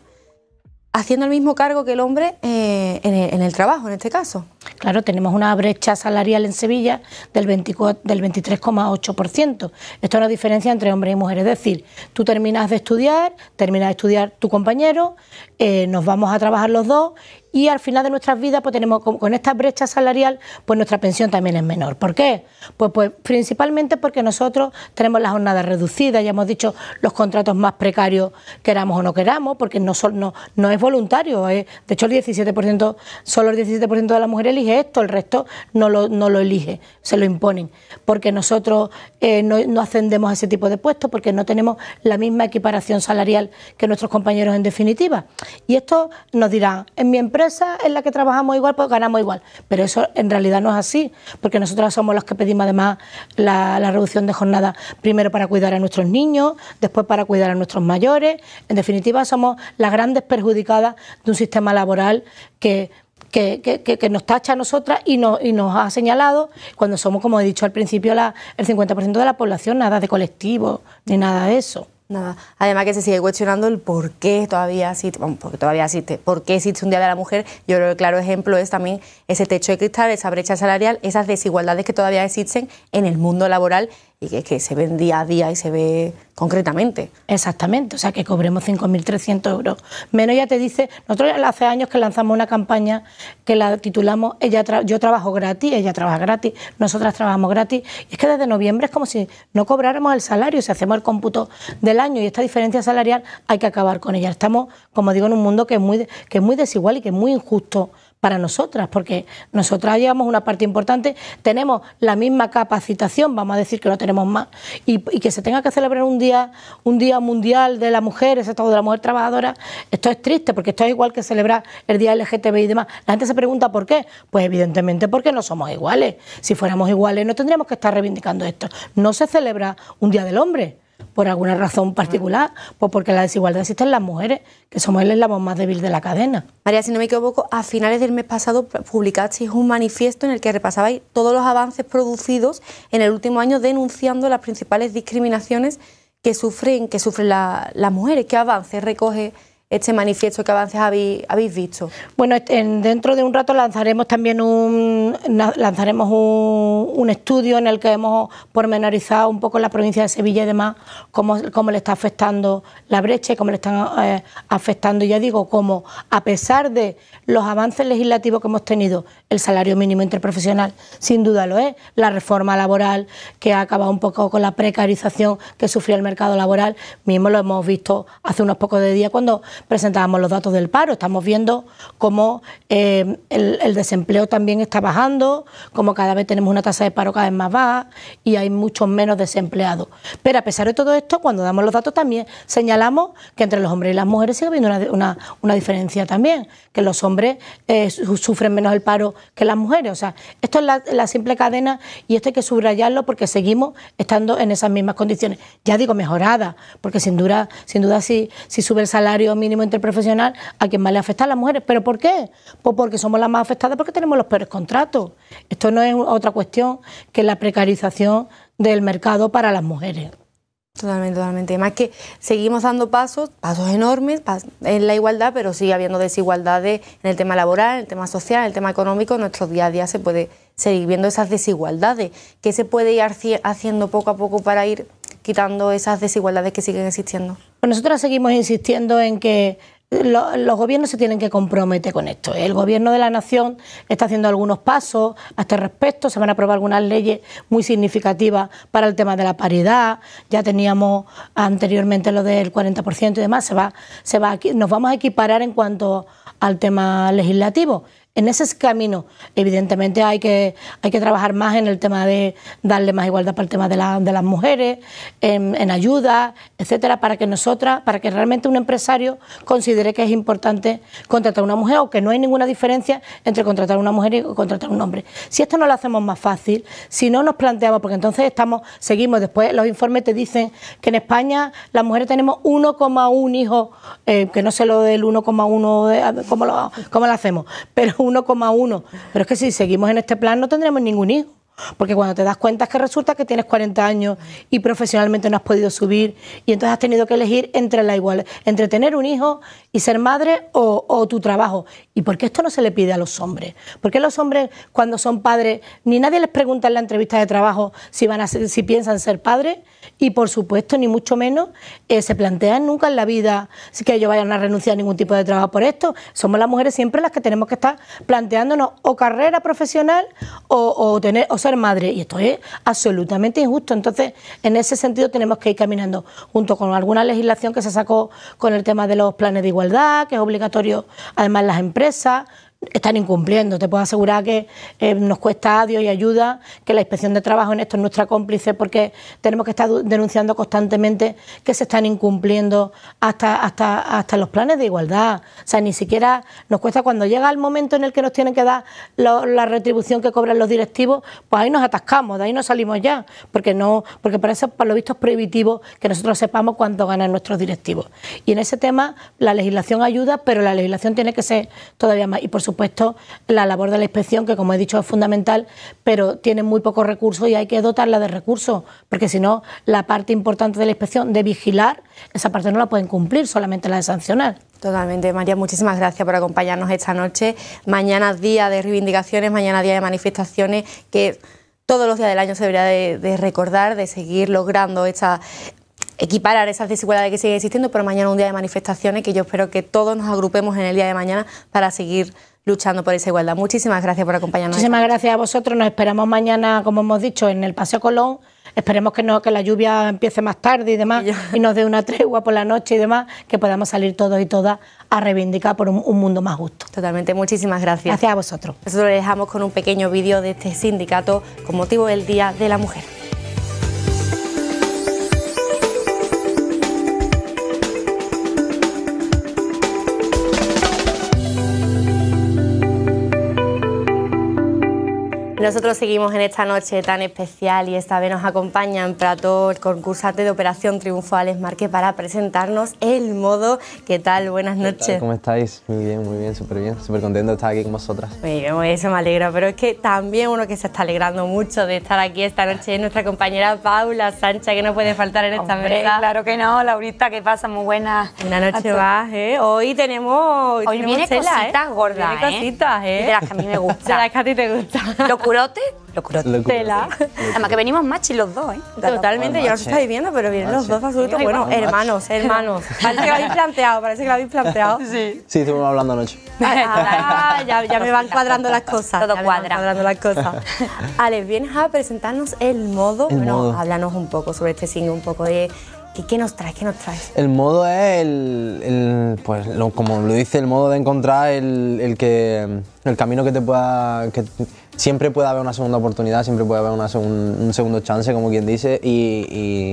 haciendo el mismo cargo que el hombre eh, en, el, trabajo, en este caso. Claro, tenemos una brecha salarial en Sevilla del, 23,8%. Esto es la diferencia entre hombres y mujeres. Es decir, tú terminas de estudiar, termina de estudiar tu compañero, eh, nos vamos a trabajar los dos y al final de nuestras vidas pues tenemos con, esta brecha salarial pues nuestra pensión también es menor. ¿Por qué? Pues, pues principalmente porque nosotros tenemos las jornadas reducidas, ya hemos dicho los contratos más precarios queramos o no queramos, porque no, son, no, es voluntario, de hecho el 17%, solo el 17% de las mujeres elige esto, el resto no lo, no lo elige, se lo imponen, porque nosotros eh, no, ascendemos a ese tipo de puestos, porque no tenemos la misma equiparación salarial que nuestros compañeros en definitiva. Y esto nos dirá en mi empresa en la que trabajamos igual, pues ganamos igual. Pero eso en realidad no es así, porque nosotras somos los que pedimos además la, reducción de jornada, primero para cuidar a nuestros niños, después para cuidar a nuestros mayores. En definitiva, somos las grandes perjudicadas de un sistema laboral que que, nos tacha a nosotras y, y nos ha señalado, cuando somos, como he dicho al principio, el 50% de la población, nada de colectivo ni nada de eso. Nada. Además que se sigue cuestionando el por qué todavía existe, porque todavía por existe un Día de la Mujer. Yo creo que el claro ejemplo es también ese techo de cristal, esa brecha salarial, esas desigualdades que todavía existen en el mundo laboral y que, se ven día a día y se ve concretamente. Exactamente, o sea que cobremos 5.300 euros. Menos ya te dice, nosotros hace años que lanzamos una campaña que la titulamos ella Yo trabajo gratis, ella trabaja gratis, nosotras trabajamos gratis. Y es que desde noviembre es como si no cobráramos el salario, si hacemos el cómputo del año y esta diferencia salarial hay que acabar con ella. Estamos, como digo, en un mundo que es muy, que es muy desigual y que es muy injusto para nosotras, porque nosotras llevamos una parte importante, tenemos la misma capacitación, vamos a decir que no tenemos más, y, que se tenga que celebrar un día, un día mundial de la mujer, ese estado de la mujer trabajadora, esto es triste, porque esto es igual que celebrar el día LGTBI y demás. La gente se pregunta por qué, pues evidentemente porque no somos iguales. Si fuéramos iguales no tendríamos que estar reivindicando esto. No se celebra un día del hombre por alguna razón particular, pues porque la desigualdad existe en las mujeres, que somos el eslabón más débil de la cadena. María, si no me equivoco, a finales del mes pasado publicasteis un manifiesto en el que repasabais todos los avances producidos en el último año denunciando las principales discriminaciones que sufren, que sufren la, las mujeres. ¿Qué avances recoge? este manifiesto? que avances habéis, visto? Bueno, dentro de un rato lanzaremos también un, lanzaremos un, estudio en el que hemos pormenorizado un poco la provincia de Sevilla y demás, cómo, le está afectando la brecha y cómo le están eh, afectando, ya digo, cómo a pesar de los avances legislativos que hemos tenido, el salario mínimo interprofesional, sin duda lo es, la reforma laboral que ha acabado un poco con la precarización que sufrió el mercado laboral, mismo lo hemos visto hace unos pocos de días cuando presentábamos los datos del paro. Estamos viendo cómo eh, el, desempleo también está bajando, cómo cada vez tenemos una tasa de paro cada vez más baja y hay muchos menos desempleados. Pero a pesar de todo esto, cuando damos los datos también señalamos que entre los hombres y las mujeres sigue habiendo una, diferencia también, que los hombres eh, sufren menos el paro que las mujeres. O sea, esto es la, simple cadena y esto hay que subrayarlo porque seguimos estando en esas mismas condiciones. Ya digo, mejorada porque sin duda, sin duda si, si sube el salario interprofesional a quien más le afecta a las mujeres. ¿Pero por qué? Pues porque somos las más afectadas porque tenemos los peores contratos. Esto no es otra cuestión que la precarización del mercado para las mujeres. Totalmente, totalmente. Además que seguimos dando pasos, pasos enormes en la igualdad, pero sigue habiendo desigualdades en el tema laboral, en el tema social, en el tema económico. En nuestro día a día se puede seguir viendo esas desigualdades. ¿Qué se puede ir haciendo poco a poco para ir quitando esas desigualdades que siguen existiendo. Pues nosotros seguimos insistiendo en que los gobiernos se tienen que comprometer con esto. ¿eh? El gobierno de la nación está haciendo algunos pasos a este respecto. Se van a aprobar algunas leyes muy significativas para el tema de la paridad. Ya teníamos anteriormente lo del 40% y demás. Se va, se va, nos vamos a equiparar en cuanto al tema legislativo en ese camino, evidentemente hay que, hay que trabajar más en el tema de darle más igualdad para el tema de, las mujeres, en, ayuda, etcétera, para que nosotras, para que realmente un empresario considere que es importante contratar a una mujer o que no hay ninguna diferencia entre contratar a una mujer y contratar a un hombre. Si esto no lo hacemos más fácil, si no nos planteamos, porque entonces estamos, seguimos, después los informes te dicen que en España las mujeres tenemos 1,1 hijos, eh, que no sé lo del 1,1, eh, cómo lo, cómo lo hacemos, pero 1,1. Pero es que si seguimos en este plan no tendremos ningún hijo. Porque cuando te das cuenta es que resulta que tienes 40 años y profesionalmente no has podido subir y entonces has tenido que elegir entre la igual, entre tener un hijo y ser madre o, tu trabajo. ¿Y por qué esto no se le pide a los hombres? ¿Por qué los hombres cuando son padres, ni nadie les pregunta en la entrevista de trabajo si, van a ser, si piensan ser padres? y por supuesto, ni mucho menos, eh, se plantean nunca en la vida que ellos vayan a renunciar a ningún tipo de trabajo por esto. Somos las mujeres siempre las que tenemos que estar planteándonos o carrera profesional o, o tener, o ser madre. Y esto es absolutamente injusto. Entonces, en ese sentido tenemos que ir caminando junto con alguna legislación que se sacó con el tema de los planes de igualdad, que es obligatorio además las empresas, están incumpliendo. Te puedo asegurar que eh, nos cuesta adiós y ayuda, que la inspección de trabajo en esto es nuestra cómplice porque tenemos que estar denunciando constantemente que se están incumpliendo hasta, hasta, hasta los planes de igualdad. O sea, ni siquiera nos cuesta cuando llega el momento en el que nos tienen que dar la retribución que cobran los directivos, pues ahí nos atascamos, de ahí no salimos ya, porque no, porque para eso, para lo visto es prohibitivo que nosotros sepamos cuánto ganan nuestros directivos. Y en ese tema la legislación ayuda, pero la legislación tiene que ser todavía más. Y por supuesto, supuesto, la labor de la inspección, que como he dicho es fundamental, pero tiene muy pocos recursos y hay que dotarla de recursos, porque si no, la parte importante de la inspección, de vigilar, esa parte no la pueden cumplir, solamente la de sancionar. Totalmente, María, muchísimas gracias por acompañarnos esta noche. Mañana día de reivindicaciones, mañana día de manifestaciones, que todos los días del año se debería de, recordar, de seguir logrando esta equiparar esas desigualdades que siguen existiendo, pero mañana un día de manifestaciones que yo espero que todos nos agrupemos en el día de mañana para seguir luchando por esa igualdad. Muchísimas gracias por acompañarnos. Muchísimas gracias a vosotros. Nos esperamos mañana, como hemos dicho, en el Paseo Colón. Esperemos que, no, que la lluvia empiece más tarde y demás, y, nos dé una tregua por la noche y demás, que podamos salir todos y todas a reivindicar por un, mundo más justo. Totalmente, muchísimas gracias. Gracias a vosotros. Nosotros lo dejamos con un pequeño vídeo de este sindicato con motivo del Día de la Mujer. Pues Nosotros seguimos en esta noche tan especial y esta vez nos acompaña en todo el concursante de Operación Triunfo Álex Marque para presentarnos el modo. ¿Qué tal? Buenas noches. ¿Cómo estáis? Muy bien, muy bien, súper bien. Súper contento de estar aquí con vosotras. Muy bien, eso me alegra. Pero es que también uno que se está alegrando mucho de estar aquí esta noche es nuestra compañera Paula Sancha, que no puede faltar en esta Hombre, Claro que no, Laurita, ¿qué pasa? Muy buena. Una noche más, ¿eh? Hoy tenemos. Hoy viene ¿eh? cositas gordas. ¿eh? ¿eh? De las que a mí me gustan. De las que a ti te gustan. ¿Locurote? Locurote. Tela. Además que venimos machis los dos, ¿eh? Totalmente, ya os estáis viendo, pero vienen los dos absolutos. Bueno, hermanos, hermanos. Parece que lo habéis planteado, parece que lo habéis planteado. Sí. Sí, estuvimos hablando anoche. Ah, ya, me van cuadrando las cosas. Todo cuadra. cuadrando las cosas. Alex, vienes a presentarnos el modo. El bueno, háblanos un poco sobre este single, un poco de ¿Qué, nos traes? ¿Qué nos traes? El modo es el, pues como lo dice, el modo de encontrar el, el que, el camino que te pueda, siempre puede haber una segunda oportunidad, siempre puede haber un segundo chance, como quien dice, y,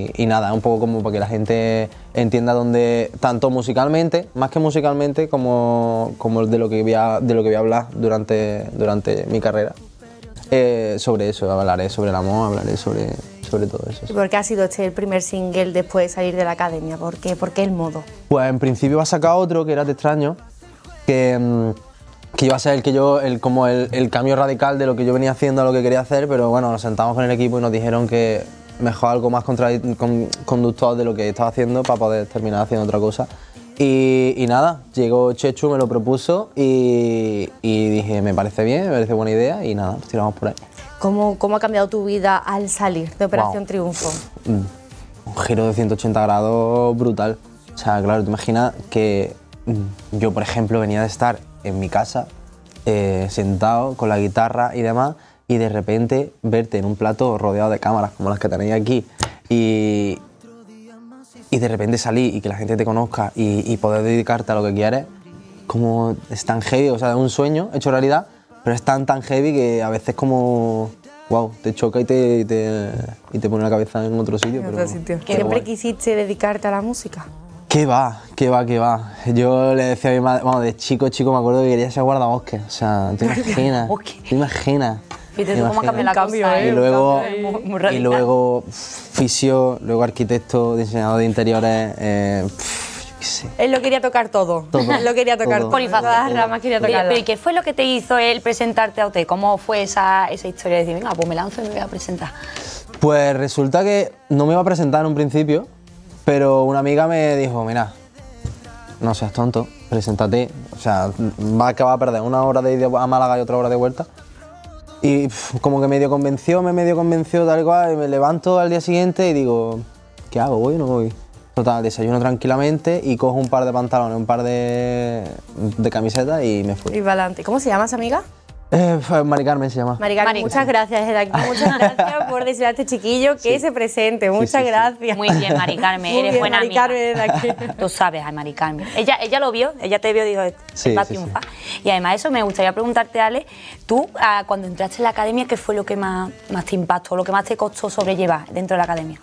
nada, es nada, un poco como para que la gente entienda dónde, tanto musicalmente, más que musicalmente, como, de, lo que voy a, de lo que voy hablar durante, mi carrera. Eh, sobre eso, hablaré sobre el amor, hablaré sobre, todo eso. ¿Y por qué ha sido este el primer single después de salir de la academia? ¿Por qué, el modo? Pues en principio ha sacado otro que era de extraño, que... Mm, que iba a ser el que yo, como el, cambio radical de lo que yo venía haciendo a lo que quería hacer, pero bueno, nos sentamos con el equipo y nos dijeron que mejor algo más contra, con, conductual de lo que estaba haciendo para poder terminar haciendo otra cosa. Y, nada, llegó Chechu, me lo propuso y, dije, me parece bien, me parece buena idea y nada, nos tiramos por ahí. ¿Cómo, cómo ha cambiado tu vida al salir de Operación Triunfo? Mm, un giro de 180 grados brutal. O sea, claro, te imaginas que mm, yo, por ejemplo, venía de estar en mi casa, eh, sentado con la guitarra y demás, y de repente verte en un plato rodeado de cámaras como las que tenéis aquí, y, y de repente salir y que la gente te conozca y, poder dedicarte a lo que quieres, como es tan heavy, o sea, es un sueño hecho realidad, pero es tan, tan heavy que a veces como wow, te choca y te, pone la cabeza en otro sitio. En ¿Siempre quisiste dedicarte a la música? ¿Qué va? ¿Qué va? ¿Qué va? Yo le decía a mi madre, bueno, de chico, chico, me acuerdo que quería ser bosque, O sea, te imaginas. te imaginas. Y te cómo cambia la cambio, ¿eh? Y luego, y luego fisio, luego arquitecto, diseñador de interiores. Eh, qué sé. Él lo quería tocar todo. todo lo quería tocar todo. ramas quería tocar. ¿y qué fue lo que te hizo él presentarte a usted? ¿Cómo fue esa, esa historia de decir, venga, pues me lanzo y me voy a presentar? Pues resulta que no me iba a presentar en un principio pero una amiga me dijo, mira, no seas tonto, preséntate. O sea, va a va a perder una hora de ida a Málaga y otra hora de vuelta. Y como que medio convenció, me medio convenció tal cual, y me levanto al día siguiente y digo, ¿qué hago? ¿Voy o no voy? Total, desayuno tranquilamente y cojo un par de pantalones, un par de, camisetas y me fui. Y adelante. ¿Cómo se llama esa amiga? Eh, Mari Carmen se llama. Mari muchas gracias desde Muchas gracias por decir a este chiquillo que se presente. Muchas gracias. Muy bien, Mari Carmen. eres buena amiga. Tú sabes a Mari Carmen. Ella, ella lo vio, ella te vio y dijo, va a triunfar. Y además eso, me gustaría preguntarte, Ale, tú ah, cuando entraste en la academia, ¿qué fue lo que más, más te impactó, lo que más te costó sobrellevar dentro de la academia?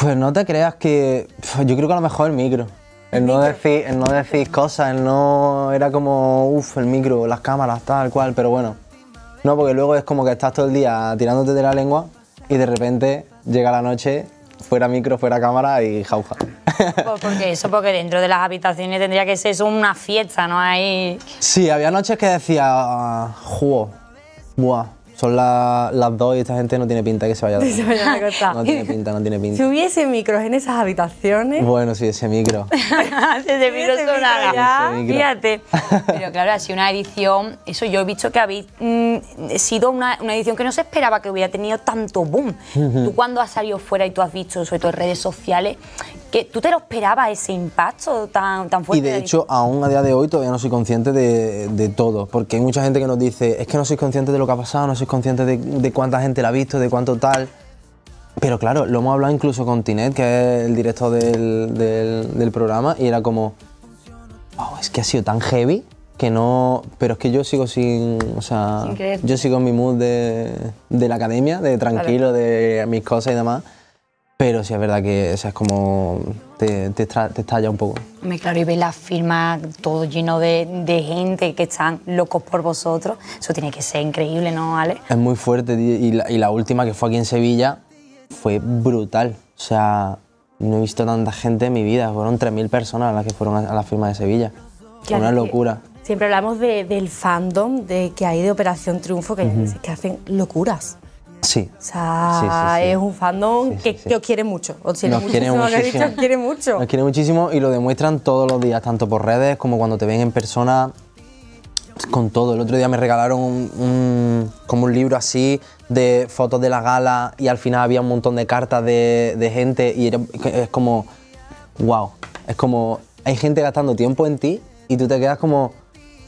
Pues no te creas que yo creo que a lo mejor el micro. El no, decir, no decir cosas, el no era como, uff, el micro, las cámaras, tal cual, pero bueno. No, porque luego es como que estás todo el día tirándote de la lengua y de repente llega la noche, fuera micro, fuera cámara y jauja. Pues porque eso, porque dentro de las habitaciones tendría que ser una fiesta, ¿no? Ahí... Sí, había noches que decía, ah, juego, buah, son las dos y esta gente no tiene pinta que se vaya a, No tiene pinta, no tiene pinta. Si hubiese micros en esas habitaciones. Bueno, sí, ese micro. si ese micro sonara. Fíjate. Pero claro, ha sido una edición. Eso yo he visto que ha mm, sido una, edición que no se esperaba que hubiera tenido tanto boom. Tú cuando has salido fuera y tú has visto, sobre todo en redes sociales, que tú te lo esperabas ese impacto tan, tan fuerte. Y de hecho, aún a día de hoy todavía no soy consciente de, todo, porque hay mucha gente que nos dice, es que no sois consciente de lo que ha pasado, no sois consciente de, cuánta gente la ha visto, de cuánto tal. Pero claro, lo hemos hablado incluso con Tinet, que es el director del, programa, y era como, wow, es que ha sido tan heavy que no. Pero es que yo sigo sin. O sea, yo sigo en mi mood de, de la academia, de tranquilo, de mis cosas y demás. Pero sí es verdad que es como te, estalla un poco. Me claro, y ver la firma todo lleno de, gente que están locos por vosotros, eso tiene que ser increíble, ¿no, Ale? Es muy fuerte y la, última que fue aquí en Sevilla fue brutal. O sea, no he visto tanta gente en mi vida, fueron 3.000 personas las que fueron a la firma de Sevilla. Fue una locura. Siempre hablamos del fandom de que hay de Operación Triunfo, que, que hacen locuras. Sí. O sea, es un fandom que, os quiere mucho. Os quiere nos muchísimo, quiere muchísimo. os quiere mucho. quiere muchísimo y lo demuestran todos los días, tanto por redes como cuando te ven en persona. Con todo. El otro día me regalaron como un libro así de fotos de la gala y al final había un montón de cartas de, gente y es como, wow. Es como, hay gente gastando tiempo en ti y tú te quedas como,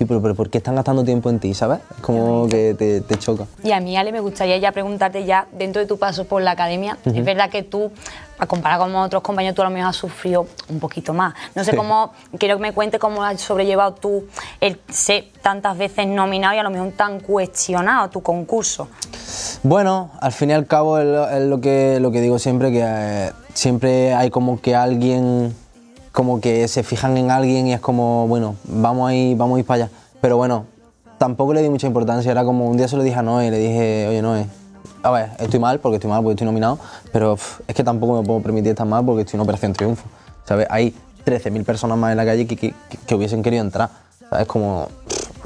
y pero, ¿por qué están gastando tiempo en ti, sabes? como que te, choca. Y a mí, Ale, me gustaría ya preguntarte ya, dentro de tu paso por la academia, es verdad que tú, a comparar con otros compañeros, tú a lo mejor has sufrido un poquito más. No sé cómo, quiero que me cuentes cómo has sobrellevado tú el ser tantas veces nominado y a lo mejor tan cuestionado tu concurso. Bueno, al fin y al cabo es lo, que, lo que digo siempre, que eh, siempre hay como que alguien como que se fijan en alguien y es como, bueno, vamos a ir, vamos a ir para allá. Pero bueno, tampoco le di mucha importancia, era como un día se lo dije a Noé, le dije, oye Noé, a ver, estoy mal porque estoy mal, porque estoy nominado, pero es que tampoco me puedo permitir estar mal porque estoy en Operación Triunfo. ¿Sabes? Hay 13.000 personas más en la calle que, que, hubiesen querido entrar. ¿Sabes? Como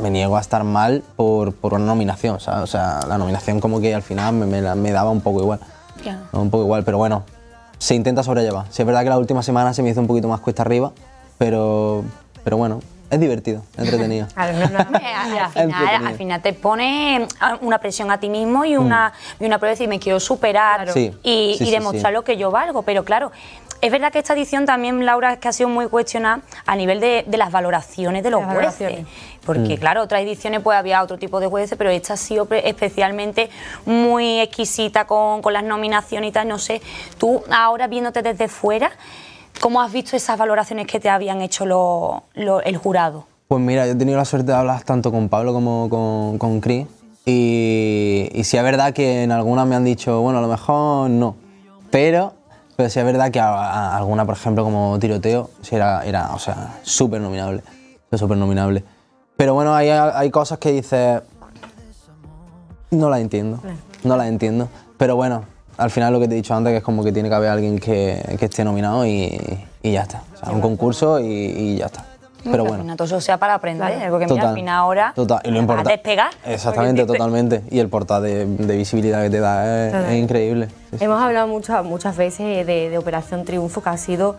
me niego a estar mal por, por, una nominación. ¿sabes? O sea, la nominación como que al final me, me, daba un poco igual. Un poco igual, pero bueno, se intenta sobrellevar. Si es verdad que la última semana se me hizo un poquito más cuesta arriba, pero, pero bueno, es divertido, es entretenido. al, final, te pone ah, una presión a ti mismo y mm. una, y una prueba de decir, me quiero superar y, demostrar lo que yo valgo. Pero claro, es verdad que esta edición también, Laura, es que ha sido muy cuestionada a nivel de, las valoraciones de los jueces. Porque, mm. claro, otras ediciones pues había otro tipo de jueces, pero esta ha sido especialmente muy exquisita con, con las nominaciones y tal. No sé, tú ahora viéndote desde fuera, ¿Cómo has visto esas valoraciones que te habían hecho el jurado? Pues mira, yo he tenido la suerte de hablar tanto con Pablo como con, con Chris. Y, si sí es verdad que en algunas me han dicho, bueno, a lo mejor no. Pero, pero sí es verdad que alguna, por ejemplo, como tiroteo, sí era, era o sea, súper nominable. Súper nominable. Pero bueno, hay, hay cosas que dices, no la entiendo. No la entiendo. Pero bueno, al final lo que te he dicho antes, que es como que tiene que haber alguien que, esté nominado y, ya está. O sea, un concurso y, ya está. Pero bueno. sea para aprender, porque mira, al ahora total, y lo importante. despegar. Exactamente, totalmente. Y el portal de, visibilidad que te da es, increíble. Hemos hablado muchas, muchas veces de, de Operación Triunfo, que ha sido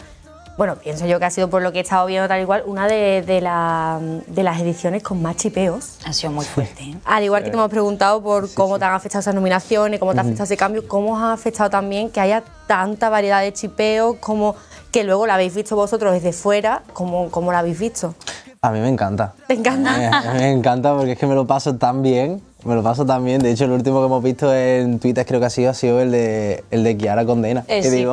bueno, pienso yo que ha sido por lo que he estado viendo tal igual cual, una de, de, las ediciones con más chipeos. Ha sido muy fuerte. ¿eh? Al igual que te hemos preguntado por cómo te han afectado esas nominaciones, cómo te ha afectado ese cambio, cómo os ha afectado también que haya tanta variedad de chipeos como que luego la habéis visto vosotros desde fuera, ¿cómo la habéis visto. A mí me encanta. ¿Te encanta? a mí me encanta porque es que me lo paso tan bien me lo paso también. De hecho, el último que hemos visto en Twitter creo que ha sido, ha sido el de el de Kiara Condena. Eh,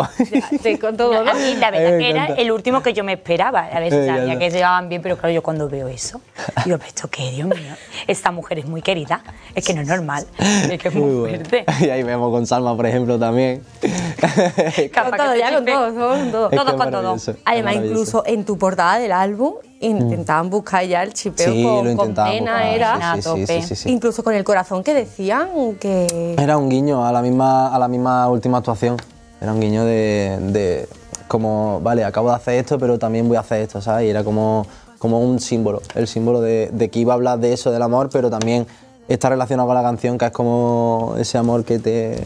con todo, la verdad que era el último que yo me esperaba. A veces sabía que se llevaban bien, pero claro, yo cuando veo eso, digo, esto qué, Dios mío. Esta mujer es muy querida. Es que no es normal. Es que es muy, fuerte. Y ahí vemos con Salma, por ejemplo, también. con todo, ya con con todos. Todos con todo. Además, incluso en tu portada del álbum intentaban buscar ya el chipeo con, pena, era incluso con el corazón que decían que... Era un guiño a la misma, a la misma última actuación, era un guiño de, de como, vale, acabo de hacer esto, pero también voy a hacer esto, ¿sabes? Y era como, como un símbolo, el símbolo de, de que iba a hablar de eso, del amor, pero también está relacionado con la canción, que es como ese amor que te...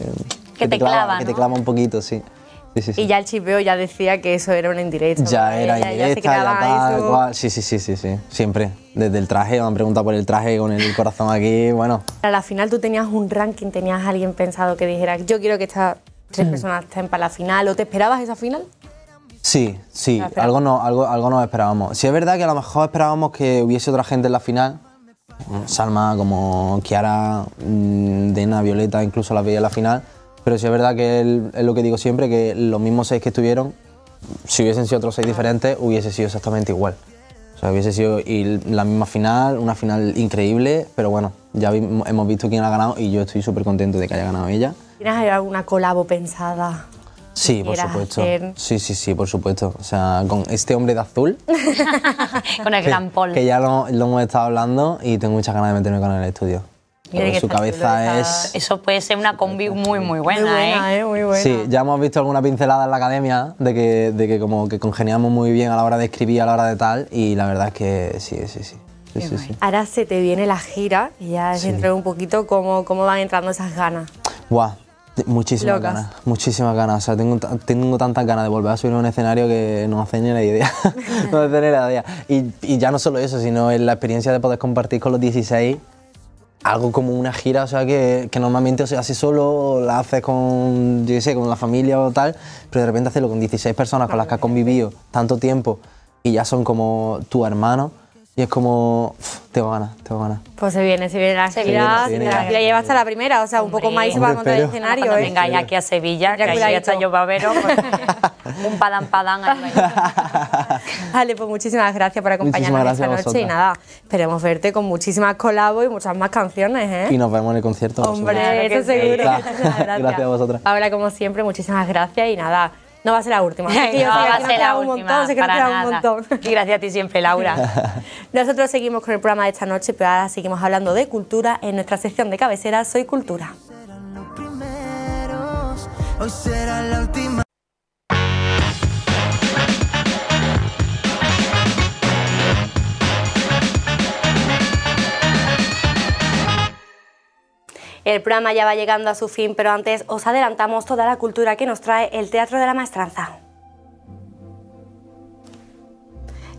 Que, te, clava, que te clava un poquito, sí. Y ya el chipeo ya decía que eso era un indirecta. Ya era indirecta, ya, tal, cual. Sí, sí, sí, sí, sí. Siempre. Desde el traje, me han preguntado por el traje con el corazón aquí, bueno. A la final tú tenías un ranking, tenías alguien pensado que dijera, yo quiero que estas tres hmm. personas estén para la final, ¿o te esperabas esa final? Sí, sí, algo, no, algo, algo nos esperábamos. Si es verdad que a lo mejor esperábamos que hubiese otra gente en la final, Salma, como Kiara, mm, Dena, Violeta, incluso las veía en la final, pero sí es verdad que es lo que digo siempre, que los mismos seis que estuvieron, si hubiesen sido otros seis diferentes, hubiese sido exactamente igual. O sea, hubiese sido y la misma final, una final increíble, pero bueno, ya hemos visto quién ha ganado y yo estoy súper contento de que haya ganado ella. ¿Tienes alguna colabo pensada? Sí, por supuesto. Sí, sí, sí, por supuesto. O sea, con este hombre de azul. con el gran Paul. Que ya lo, lo hemos estado hablando y tengo muchas ganas de meterme con él en el estudio. Pero su cabeza es... Eso puede ser una combi muy, muy buena, muy buena ¿eh? ¿eh? Muy buena. Sí, ya hemos visto alguna pincelada en la academia de que, de que como que congeniamos muy bien a la hora de escribir, a la hora de tal, y la verdad es que sí, sí, sí. Ahora se te viene la gira y ya se un poquito cómo, cómo van entrando esas ganas. Guau, Muchísimas ganas, muchísimas ganas. O sea, tengo, tengo tantas ganas de volver a subir a un escenario que no hace ni la idea. no hace ni la idea. Y, y ya no solo eso, sino la experiencia de poder compartir con los 16 algo como una gira, o sea, que, normalmente se hace haces solo, la haces con, yo con la familia o tal, pero de repente hacerlo con 16 personas con las que has convivido tanto tiempo y ya son como tu hermano y es como, te ganas, tengo ganas. Pues se viene, se viene la se viene, se viene la, lleva hasta la primera, o sea, un poco más y se va contra el escenario. Ah, pues ¿eh? venga ya aquí a Sevilla, ya que ahí está yo babero, pues, un padán padán. vale, pues muchísimas gracias por acompañarnos esta noche y nada, esperemos verte con muchísimas colabos y muchas más canciones, ¿eh? Y nos vemos en el concierto. Hombre, eso seguro. Gracias. gracias a vosotras. Ahora, como siempre, muchísimas gracias y nada no va a ser la última. va a ser la última. para Y gracias a ti siempre, Laura. Nosotros seguimos con el programa de esta noche, pero ahora seguimos hablando de cultura en nuestra sección de cabecera Soy Cultura. Hoy será la última. El programa ya va llegando a su fin, pero antes os adelantamos toda la cultura que nos trae el Teatro de la Maestranza.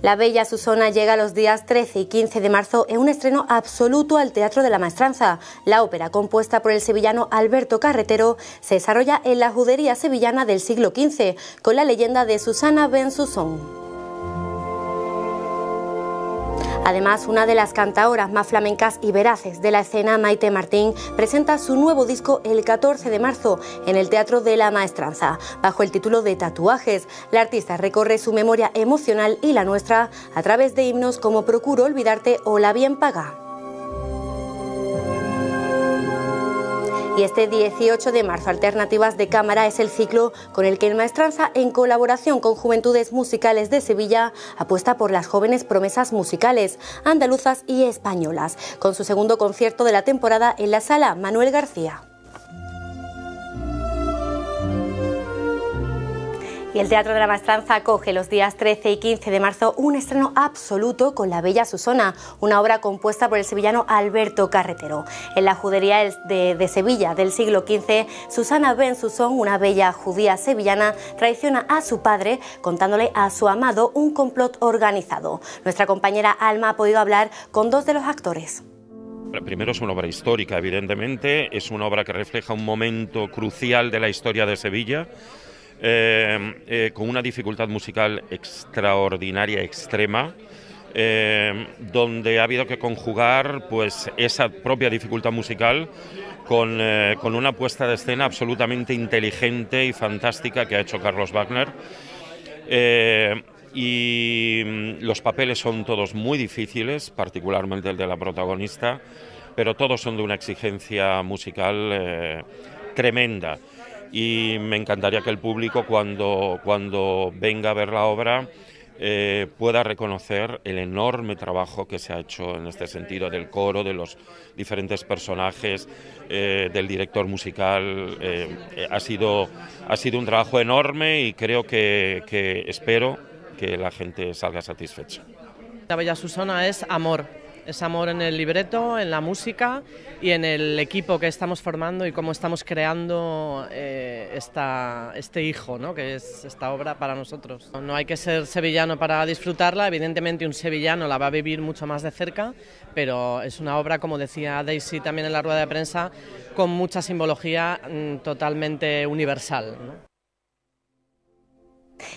La Bella Susona llega los días 13 y 15 de marzo en un estreno absoluto al Teatro de la Maestranza. La ópera, compuesta por el sevillano Alberto Carretero, se desarrolla en la judería sevillana del siglo XV, con la leyenda de Susana Ben Susón. Además, una de las cantaoras más flamencas y veraces de la escena, Maite Martín, presenta su nuevo disco el 14 de marzo en el Teatro de la Maestranza. Bajo el título de Tatuajes, la artista recorre su memoria emocional y la nuestra a través de himnos como Procuro olvidarte o La bien paga. Y este 18 de marzo, Alternativas de Cámara es el ciclo con el que el Maestranza, en colaboración con Juventudes Musicales de Sevilla, apuesta por las jóvenes promesas musicales andaluzas y españolas, con su segundo concierto de la temporada en la sala Manuel García. Y el Teatro de la Maestranza acoge los días 13 y 15 de marzo un estreno absoluto con La Bella Susona, una obra compuesta por el sevillano Alberto Carretero. En la judería de, de Sevilla del siglo XV, Susana Ben Susón, una bella judía sevillana, traiciona a su padre contándole a su amado un complot organizado. Nuestra compañera Alma ha podido hablar con dos de los actores. Primero es una obra histórica, evidentemente, es una obra que refleja un momento crucial de la historia de Sevilla eh, eh, con una dificultad musical extraordinaria, extrema. Eh, donde ha habido que conjugar pues esa propia dificultad musical con, una puesta de escena absolutamente inteligente y fantástica que ha hecho Carlos Wagner. y mm, los papeles son todos muy difíciles, particularmente el de la protagonista, pero todos son de una exigencia musical tremenda y me encantaría que el público cuando, cuando venga a ver la obra eh, pueda reconocer el enorme trabajo que se ha hecho en este sentido del coro, de los diferentes personajes, eh, del director musical. Eh, ha, sido, ha sido un trabajo enorme y creo que, que espero que la gente salga satisfecha. La Bella Susana es amor, es amor en el libreto, en la música y en el equipo que estamos formando y cómo estamos creando eh, este hijo, ¿no? que es esta obra para nosotros. No hay que ser sevillano para disfrutarla, evidentemente un sevillano la va a vivir mucho más de cerca, pero es una obra, como decía Daisy también en la rueda de prensa, con mucha simbología mm, totalmente universal.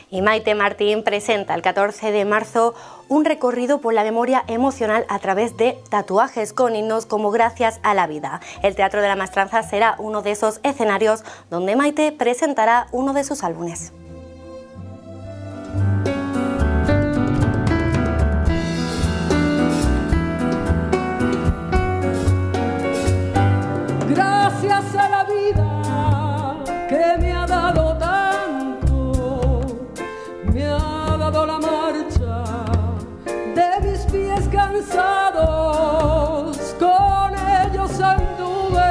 Y Maite Martín presenta el 14 de marzo un recorrido por la memoria emocional a través de tatuajes con himnos como Gracias a la vida. El Teatro de la Mastranza será uno de esos escenarios donde Maite presentará uno de sus álbumes. con ellos anduve,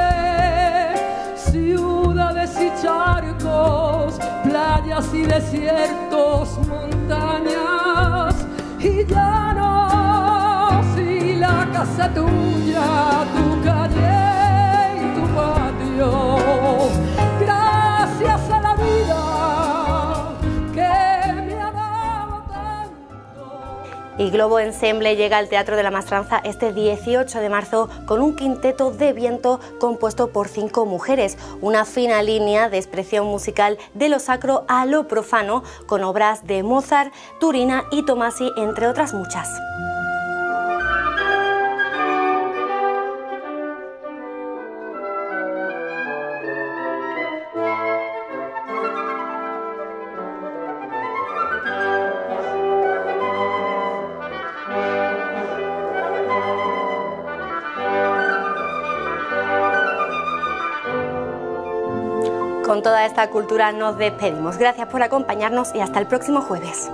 ciudades y charcos, playas y desiertos, montañas y llanos y la casa tuya. tuya Y Globo Ensemble llega al Teatro de la Mastranza este 18 de marzo con un quinteto de viento compuesto por cinco mujeres, una fina línea de expresión musical de lo sacro a lo profano con obras de Mozart, Turina y Tomasi, entre otras muchas. con toda esta cultura nos despedimos. Gracias por acompañarnos y hasta el próximo jueves.